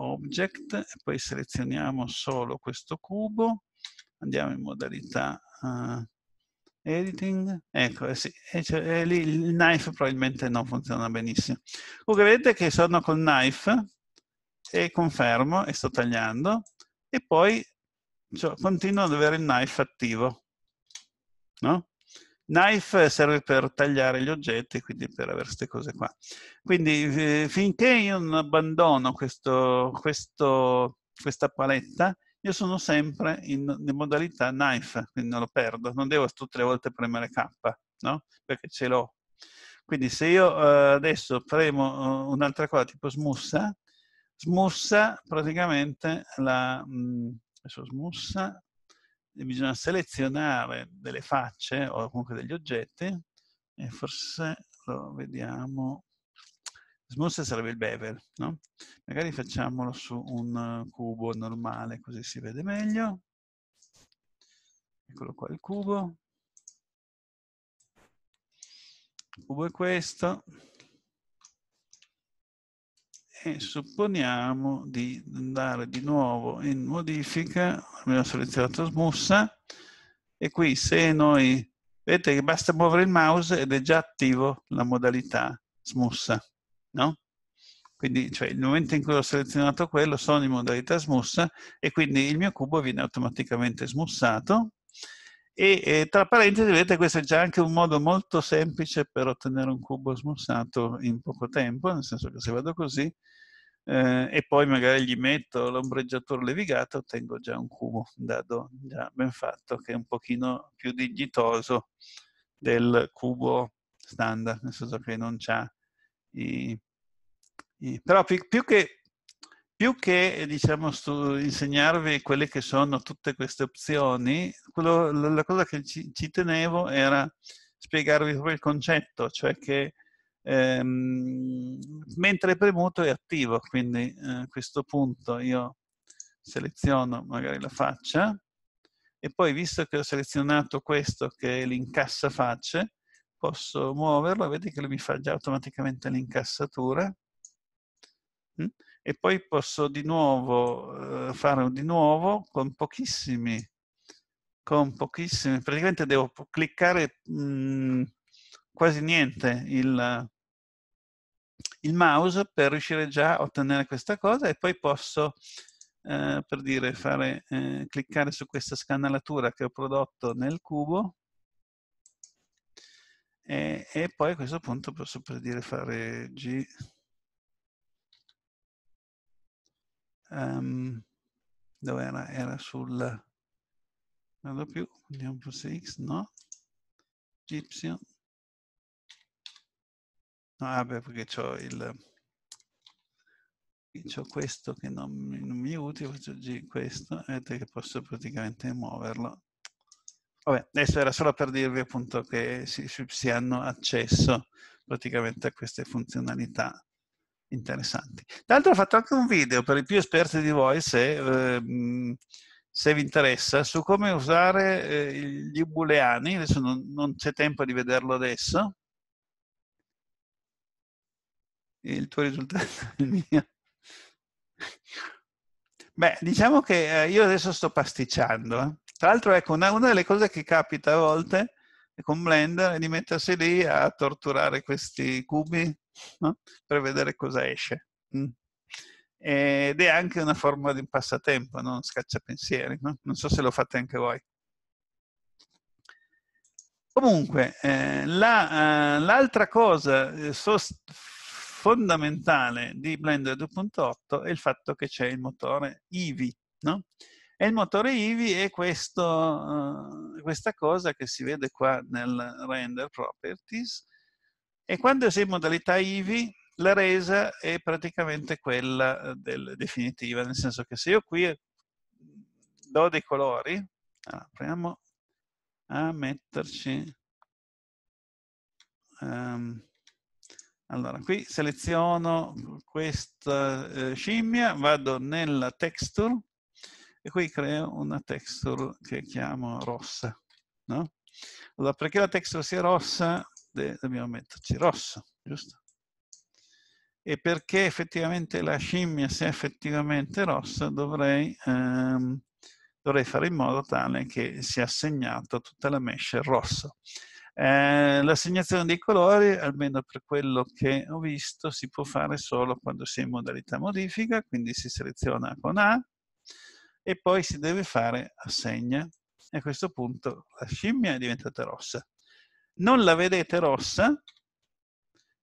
object e poi selezioniamo solo questo cubo andiamo in modalità uh, editing, ecco, eh sì, e eh, cioè, e eh, lì il knife probabilmente non funziona benissimo. Comunque vedete che sono col knife e confermo e sto tagliando e poi cioè, continuo ad avere il knife attivo. No? Knife serve per tagliare gli oggetti, quindi per avere queste cose qua. Quindi finché io non abbandono questo, questo, questa paletta, io sono sempre in, in modalità knife, quindi non lo perdo, non devo tutte le volte premere K, no? Perché ce l'ho. Quindi se io eh, adesso premo eh, un'altra cosa tipo smussa, smussa praticamente la... Mh, mm, adesso smussa, bisogna selezionare delle facce o comunque degli oggetti e forse lo vediamo smossa sarebbe il bevel, no? Magari facciamolo su un eh, cubo normale, così si vede meglio. Eccolo qua il cubo. Il cubo è questo. E supponiamo di andare di nuovo in modifica, abbiamo selezionato smussa, e qui se noi, vedete che basta muovere il mouse ed è già attivo la modalità smussa no? Quindi, cioè, il momento in cui ho selezionato quello, sono in modalità smussa e quindi il mio cubo viene automaticamente smussato. E, e tra parentesi, vedete, questo è già anche un modo molto semplice per ottenere un cubo smussato in poco tempo, nel senso che se vado così, eh, e poi magari gli metto l'ombreggiatore levigato, ottengo già un cubo, un dado già ben fatto, che è un pochino più dignitoso del cubo standard, nel senso che non c'ha i, i, però più, più, che, più che diciamo, insegnarvi quelle che sono tutte queste opzioni, quello, la, la, cosa che ci, ci, tenevo era spiegarvi proprio il concetto, cioè che ehm, mentre è premuto è attivo, quindi eh, a questo punto io seleziono magari la faccia e poi visto che ho selezionato questo che è l'incassafacce, posso muoverlo, vedi che lui mi fa già automaticamente l'incassatura, mm? e poi posso di nuovo eh, fare di nuovo con pochissimi, con pochissimi, praticamente devo cliccare mh, mm, quasi niente il, il, mouse per riuscire già a ottenere questa cosa e poi posso, eh, per dire, fare, eh, cliccare su questa scanalatura che ho prodotto nel cubo e, e, poi a questo punto posso per dire fare G um, dove era? Era sul non più, andiamo su X, no? Y no vabbè perché c'ho il c'ho questo che non, non mi è utile, faccio G questo, vedete che posso praticamente muoverlo Vabbè, adesso era solo per dirvi appunto che si, si hanno accesso praticamente a queste funzionalità interessanti. Tra l'altro ho fatto anche un video per i più esperti di voi, se, eh, se vi interessa, su come usare eh, gli booleani, adesso non, non c'è tempo di vederlo adesso. Il tuo risultato è il mio. Beh, diciamo che eh, io adesso sto pasticciando, eh. Tra l'altro, ecco, una, una, delle cose che capita a volte con Blender è di mettersi lì a torturare questi cubi no? per vedere cosa esce. Mm. Ed è anche una forma di passatempo, non scaccia pensieri. No? Non so se lo fate anche voi. Comunque, eh, l'altra la, eh, cosa eh, fondamentale di Blender 2.8 è il fatto che c'è il motore IVI, no? E il motore IVI è questo, uh, questa cosa che si vede qua nel render properties. E quando sei in modalità IVI, la resa è praticamente quella eh, del, definitiva, nel senso che se io qui eh, do dei colori, allora, proviamo a metterci... Um, allora, qui seleziono questa eh, scimmia, vado nella texture, e qui creo una texture che chiamo rossa. No? Allora, perché la texture sia rossa, dobbiamo metterci rosso, giusto? E perché effettivamente la scimmia sia effettivamente rossa, dovrei, ehm, dovrei fare in modo tale che sia assegnata tutta la mesh rosso. Eh, l'assegnazione dei colori, almeno per quello che ho visto, si può fare solo quando si è in modalità modifica, quindi si seleziona con A, e poi si deve fare assegna. E a questo punto la scimmia è diventata rossa. Non la vedete rossa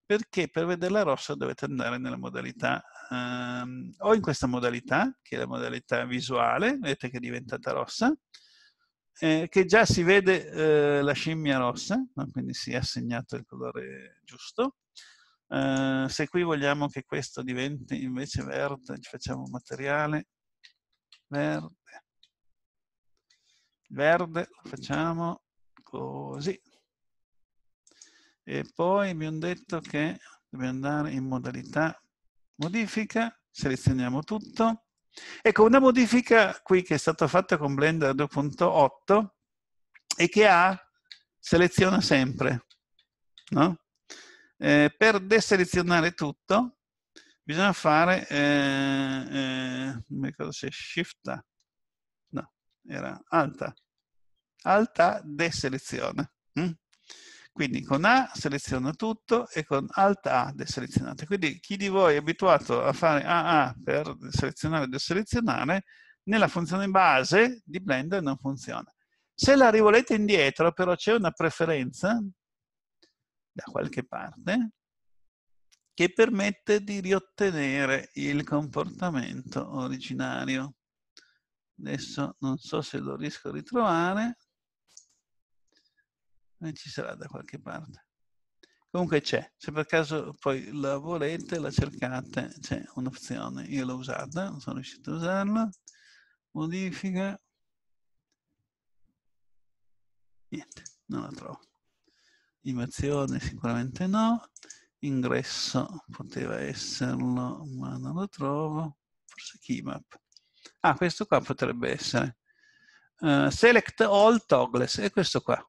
perché per vederla rossa dovete andare nella modalità um, o in questa modalità, che è la modalità visuale, vedete che è diventata rossa, eh, che già si vede eh, la scimmia rossa, no? quindi si è assegnato il colore giusto. Eh, se qui vogliamo che questo diventi invece verde, ci facciamo un materiale, verde. Verde lo facciamo così. E poi mi hanno detto che dobbiamo andare in modalità modifica, selezioniamo tutto. Ecco, una modifica qui che è stata fatta con Blender 2.8 e che ha seleziona sempre. No? Eh, per deselezionare tutto, bisogna fare, eh, eh, ricordo se shift, no, era alta, alta deselezione. Mm? Quindi con A seleziona tutto e con alta A deselezionate. Quindi chi di voi è abituato a fare AA per selezionare e deselezionare, nella funzione base di Blender non funziona. Se la rivolete indietro, però c'è una preferenza da qualche parte, che permette di riottenere il comportamento originario. Adesso non so se lo riesco a ritrovare, ma eh, ci sarà da qualche parte. Comunque c'è, se per caso poi la volete, la cercate, c'è un'opzione. Io l'ho usata, non sono riuscito a usarla. Modifica. Niente, non la trovo. Animazione sicuramente no ingresso poteva esserlo, ma non lo trovo. Forse keymap. Ah, questo qua potrebbe essere. Uh, select all toggles, è questo qua.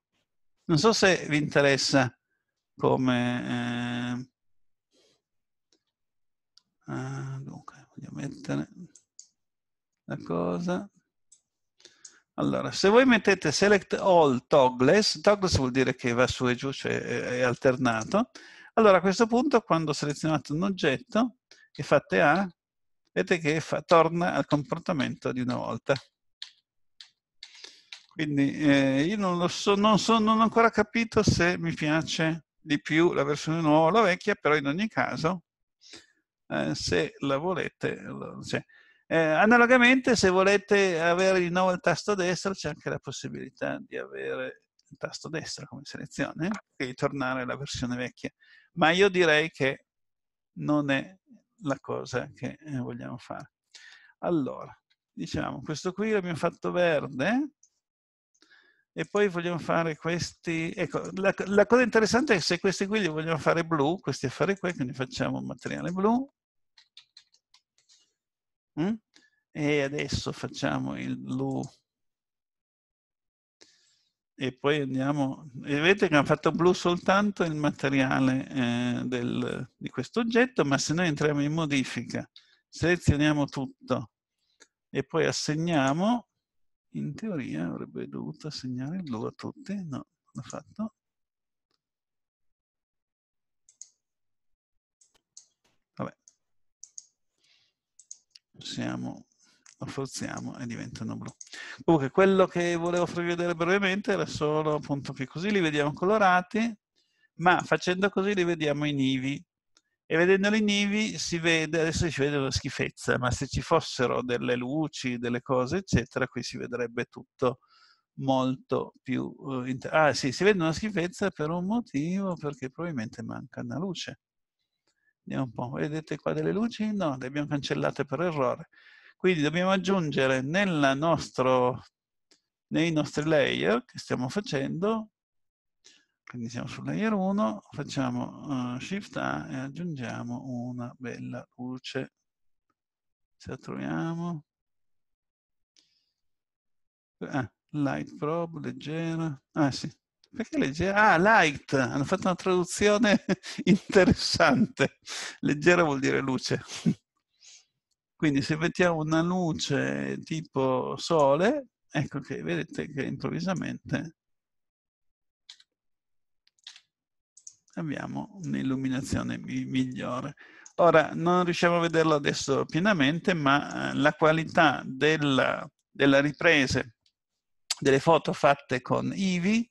Non so se vi interessa come... Eh, uh, dunque, voglio mettere la cosa. Allora, se voi mettete select all toggles, toggles vuol dire che va su e giù, cioè è alternato, allora a questo punto quando selezionate un oggetto e fate A, vedete che fa, torna al comportamento di una volta. Quindi eh, io non, so, non, so, non ho ancora capito se mi piace di più la versione nuova o la vecchia, però in ogni caso, eh, se la volete, cioè, eh, analogamente, se volete avere di nuovo il tasto destro, c'è anche la possibilità di avere il tasto destro come selezione e tornare alla versione vecchia ma io direi che non è la cosa che eh, vogliamo fare. Allora, diciamo, questo qui l'abbiamo fatto verde, e poi vogliamo fare questi... Ecco, la, la, cosa interessante è che se questi qui li vogliamo fare blu, questi affari qui, quindi facciamo un materiale blu, mm? e adesso facciamo il blu e poi andiamo, vedete che hanno fatto blu soltanto il materiale eh, del, di questo oggetto, ma se noi entriamo in modifica, selezioniamo tutto e poi assegniamo, in teoria avrebbe dovuto assegnare il blu a tutti, no, l'ha fatto. Vabbè. Siamo lo forziamo e diventano blu. Comunque quello che volevo farvi vedere brevemente era solo appunto che così li vediamo colorati, ma facendo così li vediamo in nivi. E vedendoli in nivi si vede, adesso si vede una schifezza, ma se ci fossero delle luci, delle cose, eccetera, qui si vedrebbe tutto molto più... Uh, ah sì, si vede una schifezza per un motivo, perché probabilmente manca una luce. Vediamo un po', vedete qua delle luci? No, le abbiamo cancellate per errore. Quindi dobbiamo aggiungere nostro, nei nostri layer che stiamo facendo, quindi siamo sul layer 1, facciamo uh, Shift A e aggiungiamo una bella luce. Se la troviamo. Ah, light probe, leggera. Ah sì, perché leggera? Ah, light! Hanno fatto una traduzione <laughs> interessante. Leggera vuol dire luce. Quindi se mettiamo una luce tipo sole, ecco che vedete che improvvisamente abbiamo un'illuminazione migliore. Ora, non riusciamo a vederlo adesso pienamente, ma eh, la qualità della, della riprese delle foto fatte con IVI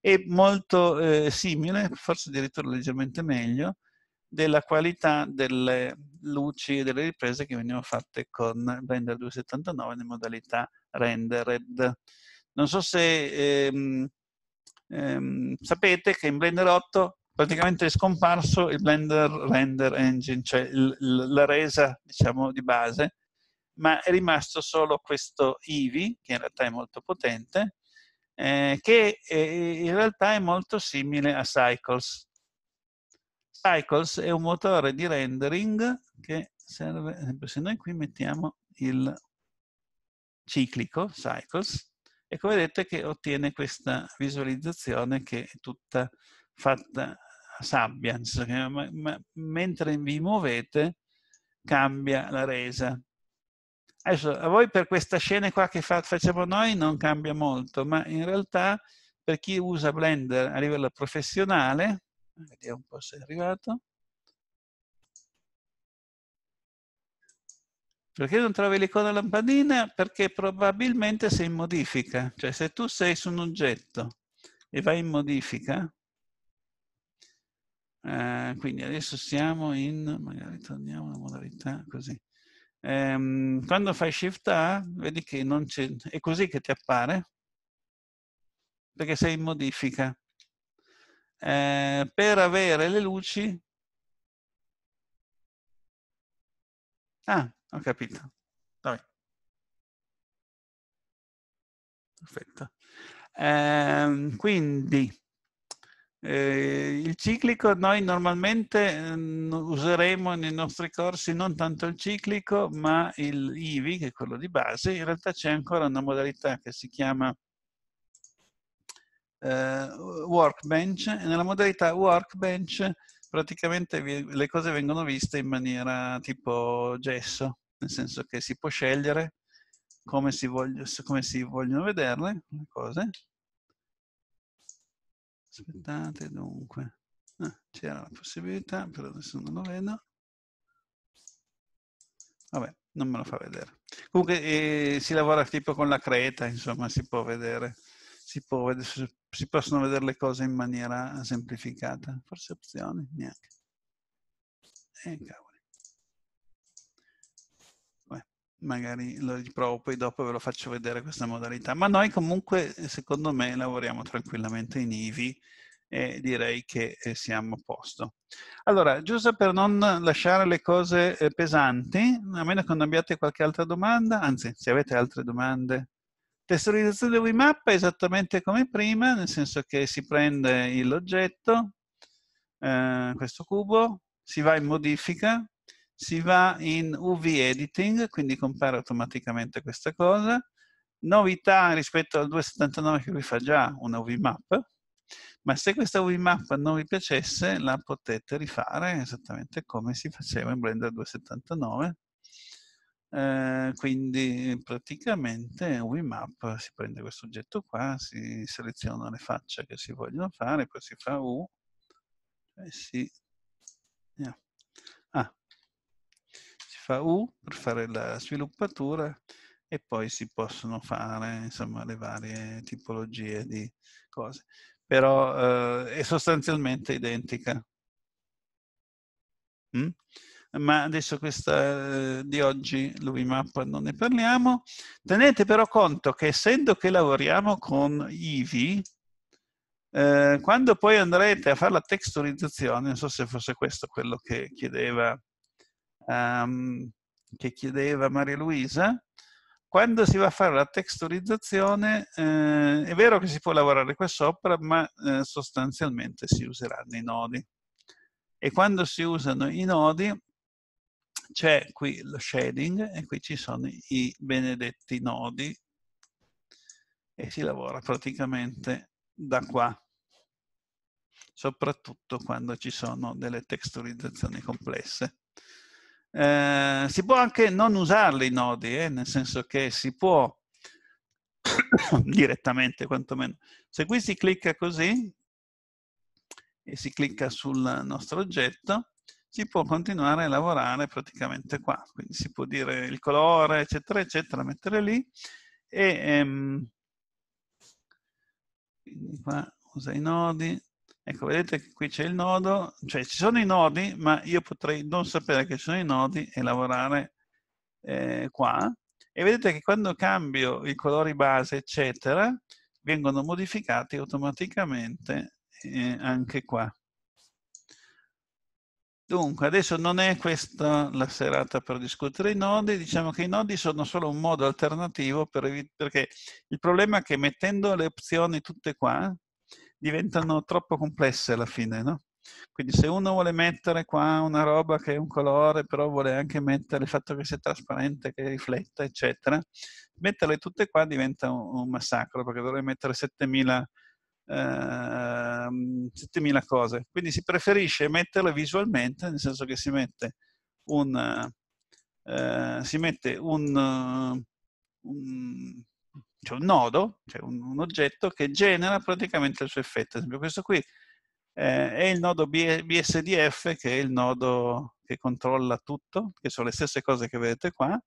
è molto eh, simile, forse addirittura leggermente meglio, della qualità delle luci e delle riprese che venivano fatte con Blender 279 in modalità rendered. Non so se ehm, ehm, sapete che in Blender 8 praticamente è scomparso il Blender Render Engine, cioè il, la resa diciamo, di base, ma è rimasto solo questo IVI, che in realtà è molto potente, eh, che è, eh, in realtà è molto simile a Cycles. Cycles è un motore di rendering che serve, se noi qui mettiamo il ciclico, Cycles, ecco vedete che ottiene questa visualizzazione che è tutta fatta a Sabians, ma, ma, mentre vi muovete cambia la resa. Adesso, a voi per questa scena qua che fa, facciamo noi non cambia molto, ma in realtà per chi usa Blender a livello professionale, Vediamo un po' se è arrivato. Perché non trovi l'icona lampadina? Perché probabilmente sei in modifica. Cioè se tu sei su un oggetto e vai in modifica, eh, quindi adesso siamo in, magari torniamo alla modalità così. Ehm, quando fai Shift A, vedi che non c'è, è così che ti appare, perché sei in modifica eh, per avere le luci... Ah, ho capito. Vabbè. Perfetto. Eh, quindi... Eh, il ciclico noi normalmente ehm, useremo nei nostri corsi non tanto il ciclico ma il IVI, che è quello di base. In realtà c'è ancora una modalità che si chiama eh, workbench e nella modalità workbench praticamente le cose vengono viste in maniera tipo gesso, nel senso che si può scegliere come si, voglio, come si vogliono vederle le cose. Aspettate dunque, ah, c'era la possibilità, però adesso non lo vedo. Vabbè, non me lo fa vedere. Comunque eh, si lavora tipo con la creta, insomma, si può vedere si, può, si possono vedere le cose in maniera semplificata. Forse opzioni? Neanche. Eh, cavoli. Beh, magari lo riprovo, poi dopo e ve lo faccio vedere questa modalità. Ma noi comunque, secondo me, lavoriamo tranquillamente in IVI e direi che eh, siamo a posto. Allora, giusto per non lasciare le cose eh, pesanti, a meno che non abbiate qualche altra domanda, anzi, se avete altre domande Testualizzazione della mappa è esattamente come prima, nel senso che si prende l'oggetto, eh, questo cubo, si va in modifica, si va in UV editing, quindi compare automaticamente questa cosa. Novità rispetto al 279 che vi fa già una UV map, ma se questa UV map non vi piacesse la potete rifare esattamente come si faceva in Blender 279 eh, quindi praticamente Wimap si prende questo oggetto qua, si seleziona le facce che si vogliono fare, poi si fa U e si... Yeah. Ah. si fa U per fare la sviluppatura e poi si possono fare insomma le varie tipologie di cose. Però eh, è sostanzialmente identica. Mm? ma adesso questa eh, di oggi l'UVMAP, non ne parliamo. Tenete però conto che essendo che lavoriamo con IVI, eh, quando poi andrete a fare la texturizzazione, non so se fosse questo quello che chiedeva, um, che chiedeva Maria Luisa, quando si va a fare la texturizzazione, eh, è vero che si può lavorare qua sopra, ma eh, sostanzialmente si useranno i nodi. E quando si usano i nodi, c'è qui lo shading e qui ci sono i benedetti nodi e si lavora praticamente da qua soprattutto quando ci sono delle texturizzazioni complesse. Eh, si può anche non usarli i nodi, eh, nel senso che si può <coughs> direttamente quantomeno. Se qui si clicca così e si clicca sul nostro oggetto, si può continuare a lavorare praticamente qua. Quindi si può dire il colore, eccetera, eccetera, mettere lì. E ehm, quindi qua usa i nodi. Ecco, vedete che qui c'è il nodo, cioè ci sono i nodi, ma io potrei non sapere che sono i nodi e lavorare eh, qua. E vedete che quando cambio i colori base, eccetera, vengono modificati automaticamente eh, anche qua. Dunque, adesso non è questa la serata per discutere i nodi, diciamo che i nodi sono solo un modo alternativo per perché il problema è che mettendo le opzioni tutte qua diventano troppo complesse alla fine, no? Quindi se uno vuole mettere qua una roba che è un colore, però vuole anche mettere il fatto che sia trasparente, che rifletta, eccetera, metterle tutte qua diventa un, un massacro, perché dovrei mettere 7000 7000 ehm, cose. Quindi si preferisce metterle visualmente, nel senso che si mette un, eh, si mette un, un, cioè un nodo, cioè un, oggetto che genera praticamente il suo effetto. Esempio, questo qui eh, è il nodo BSDF, che è il nodo che controlla tutto, che sono le stesse cose che vedete qua,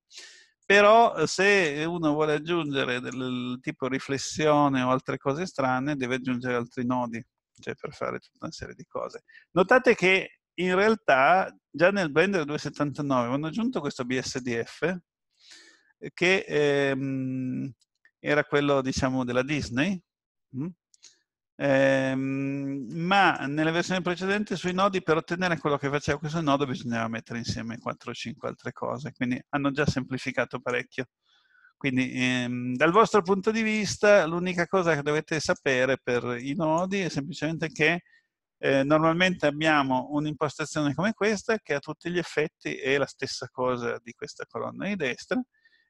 però eh, se uno vuole aggiungere del tipo riflessione o altre cose strane, deve aggiungere altri nodi, cioè per fare tutta una serie di cose. Notate che in realtà già nel Blender 279 hanno aggiunto questo BSDF, che ehm, era quello diciamo della Disney, mm? Ehm, ma nella versione precedente sui nodi per ottenere quello che faceva questo nodo bisognava mettere insieme 4 o 5 altre cose, quindi hanno già semplificato parecchio. Quindi ehm, dal vostro punto di vista l'unica cosa che dovete sapere per i nodi è semplicemente che eh, normalmente abbiamo un'impostazione come questa che a tutti gli effetti è la stessa cosa di questa colonna di destra,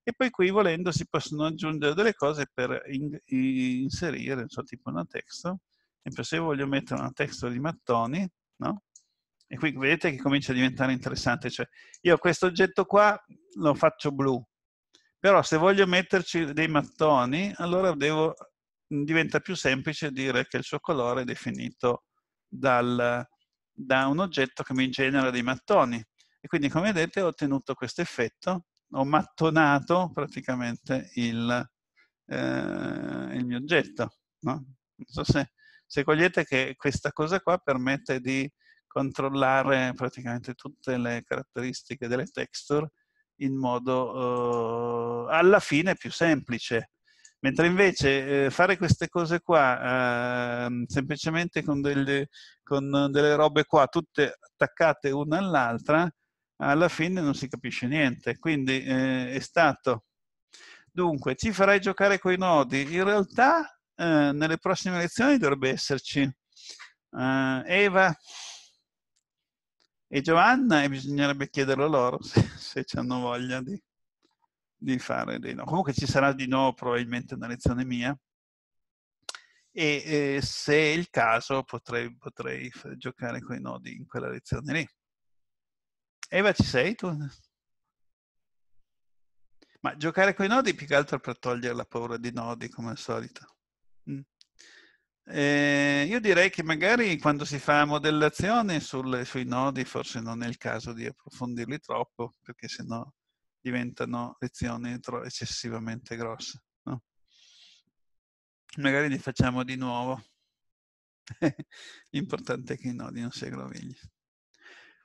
e poi qui volendo si possono aggiungere delle cose per in, inserire, non tipo una testo. Esempio, se io voglio mettere una testo di mattoni, no? E qui vedete che comincia a diventare interessante, cioè io questo oggetto qua lo faccio blu, però se voglio metterci dei mattoni, allora devo, diventa più semplice dire che il suo colore è definito dal, da un oggetto che mi genera dei mattoni. E quindi come vedete ho ottenuto questo effetto ho mattonato praticamente il, eh, il mio oggetto. No? Non so se, se cogliete che questa cosa qua permette di controllare praticamente tutte le caratteristiche delle texture in modo eh, alla fine più semplice. Mentre invece eh, fare queste cose qua eh, semplicemente con delle, con delle, robe qua tutte attaccate una all'altra alla fine non si capisce niente, quindi eh, è stato. Dunque, ci farai giocare coi nodi. In realtà eh, nelle prossime lezioni dovrebbe esserci eh, Eva e Giovanna e bisognerebbe chiederlo loro se, se hanno voglia di, di fare dei no. Comunque ci sarà di nuovo probabilmente una lezione mia e eh, se è il caso potrei, potrei giocare coi nodi in quella lezione lì. Eva, ci sei tu? Ma giocare con i nodi più che altro per togliere la paura di nodi, come al solito. Mm. Eh, io direi che magari quando si fa modellazione sul, sui nodi forse non è il caso di approfondirli troppo, perché sennò diventano lezioni eccessivamente grosse. No? Magari li facciamo di nuovo. <laughs> L'importante è che i nodi non si aggravigli.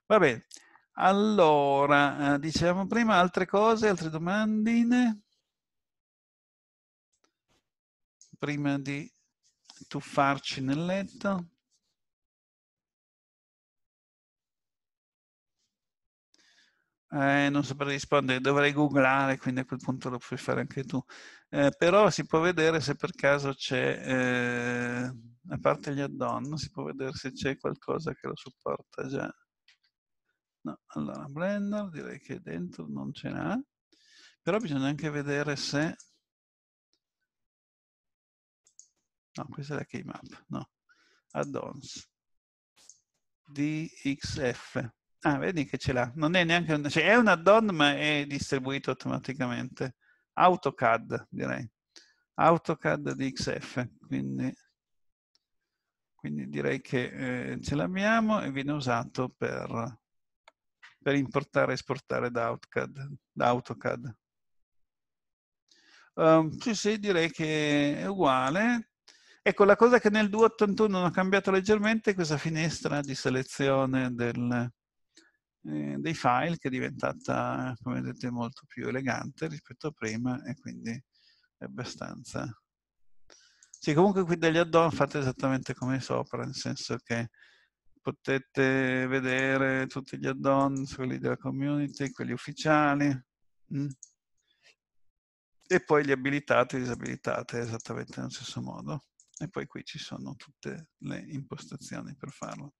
Va bene. Allora, eh, dicevamo prima altre cose, altre domandine? Prima di tuffarci nel letto? Eh, non saprei rispondere, dovrei googlare, quindi a quel punto lo puoi fare anche tu. Eh, però si può vedere se per caso c'è, eh, a parte gli add-on, si può vedere se c'è qualcosa che lo supporta già. No, allora, Blender direi che dentro non ce n'ha, però bisogna anche vedere se... No, questa è la keymap, no. Addons. DXF. Ah, vedi che ce l'ha. Non è neanche... Un... Cioè, è un add ma è distribuito automaticamente. AutoCAD, direi. AutoCAD DXF, quindi... Quindi direi che eh, ce l'abbiamo e viene usato per per importare e esportare da AutoCAD. Da AutoCAD. Um, sì, sì, direi che è uguale. Ecco, la cosa che nel 281 non ha cambiato leggermente è questa finestra di selezione del, eh, dei file che è diventata, come vedete, molto più elegante rispetto a prima e quindi è abbastanza... Sì, comunque qui degli add-on fate esattamente come sopra, nel senso che potete vedere tutti gli add-on, quelli della community, quelli ufficiali. Mm? E poi li abilitate e disabilitate esattamente nello stesso modo. E poi qui ci sono tutte le impostazioni per farlo.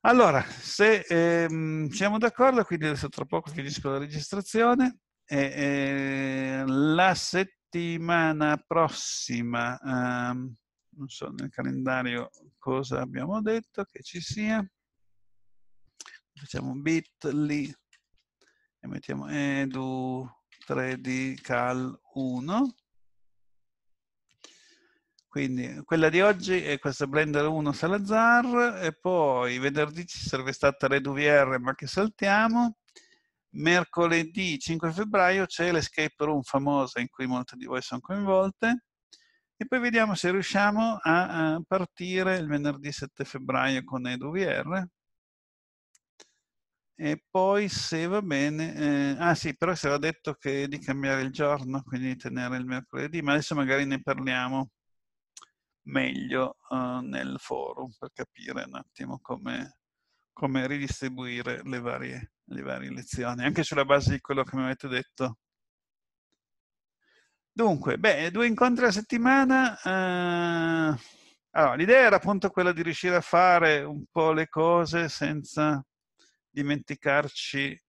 Allora, se ehm, siamo d'accordo, quindi adesso tra poco finisco la registrazione. E, eh, la settimana prossima... Ehm, non so nel calendario cosa abbiamo detto che ci sia facciamo bit.ly e mettiamo edu 3d cal 1 quindi quella di oggi è questa Blender 1 Salazar e poi venerdì ci sarebbe stata RedUVR ma che saltiamo mercoledì 5 febbraio c'è l'escape room famosa in cui molte di voi sono coinvolte e poi vediamo se riusciamo a, a partire il venerdì 7 febbraio con EduVR e poi se va bene, eh, ah sì, però si era detto che di cambiare il giorno, quindi di tenere il mercoledì, ma adesso magari ne parliamo meglio eh, nel forum per capire un attimo come, come ridistribuire le varie, le varie lezioni, anche sulla base di quello che mi avete detto Dunque, beh, due incontri a settimana. Eh... Allora, l'idea era appunto quella di riuscire a fare un po' le cose senza dimenticarci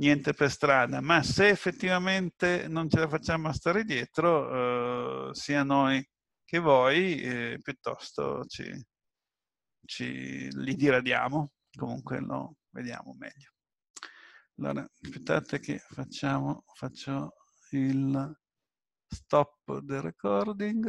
niente per strada, ma se effettivamente non ce la facciamo a stare dietro, eh, sia noi che voi, eh, piuttosto ci, ci, li diradiamo. Comunque lo vediamo meglio. Allora, aspettate che facciamo, faccio il stop the recording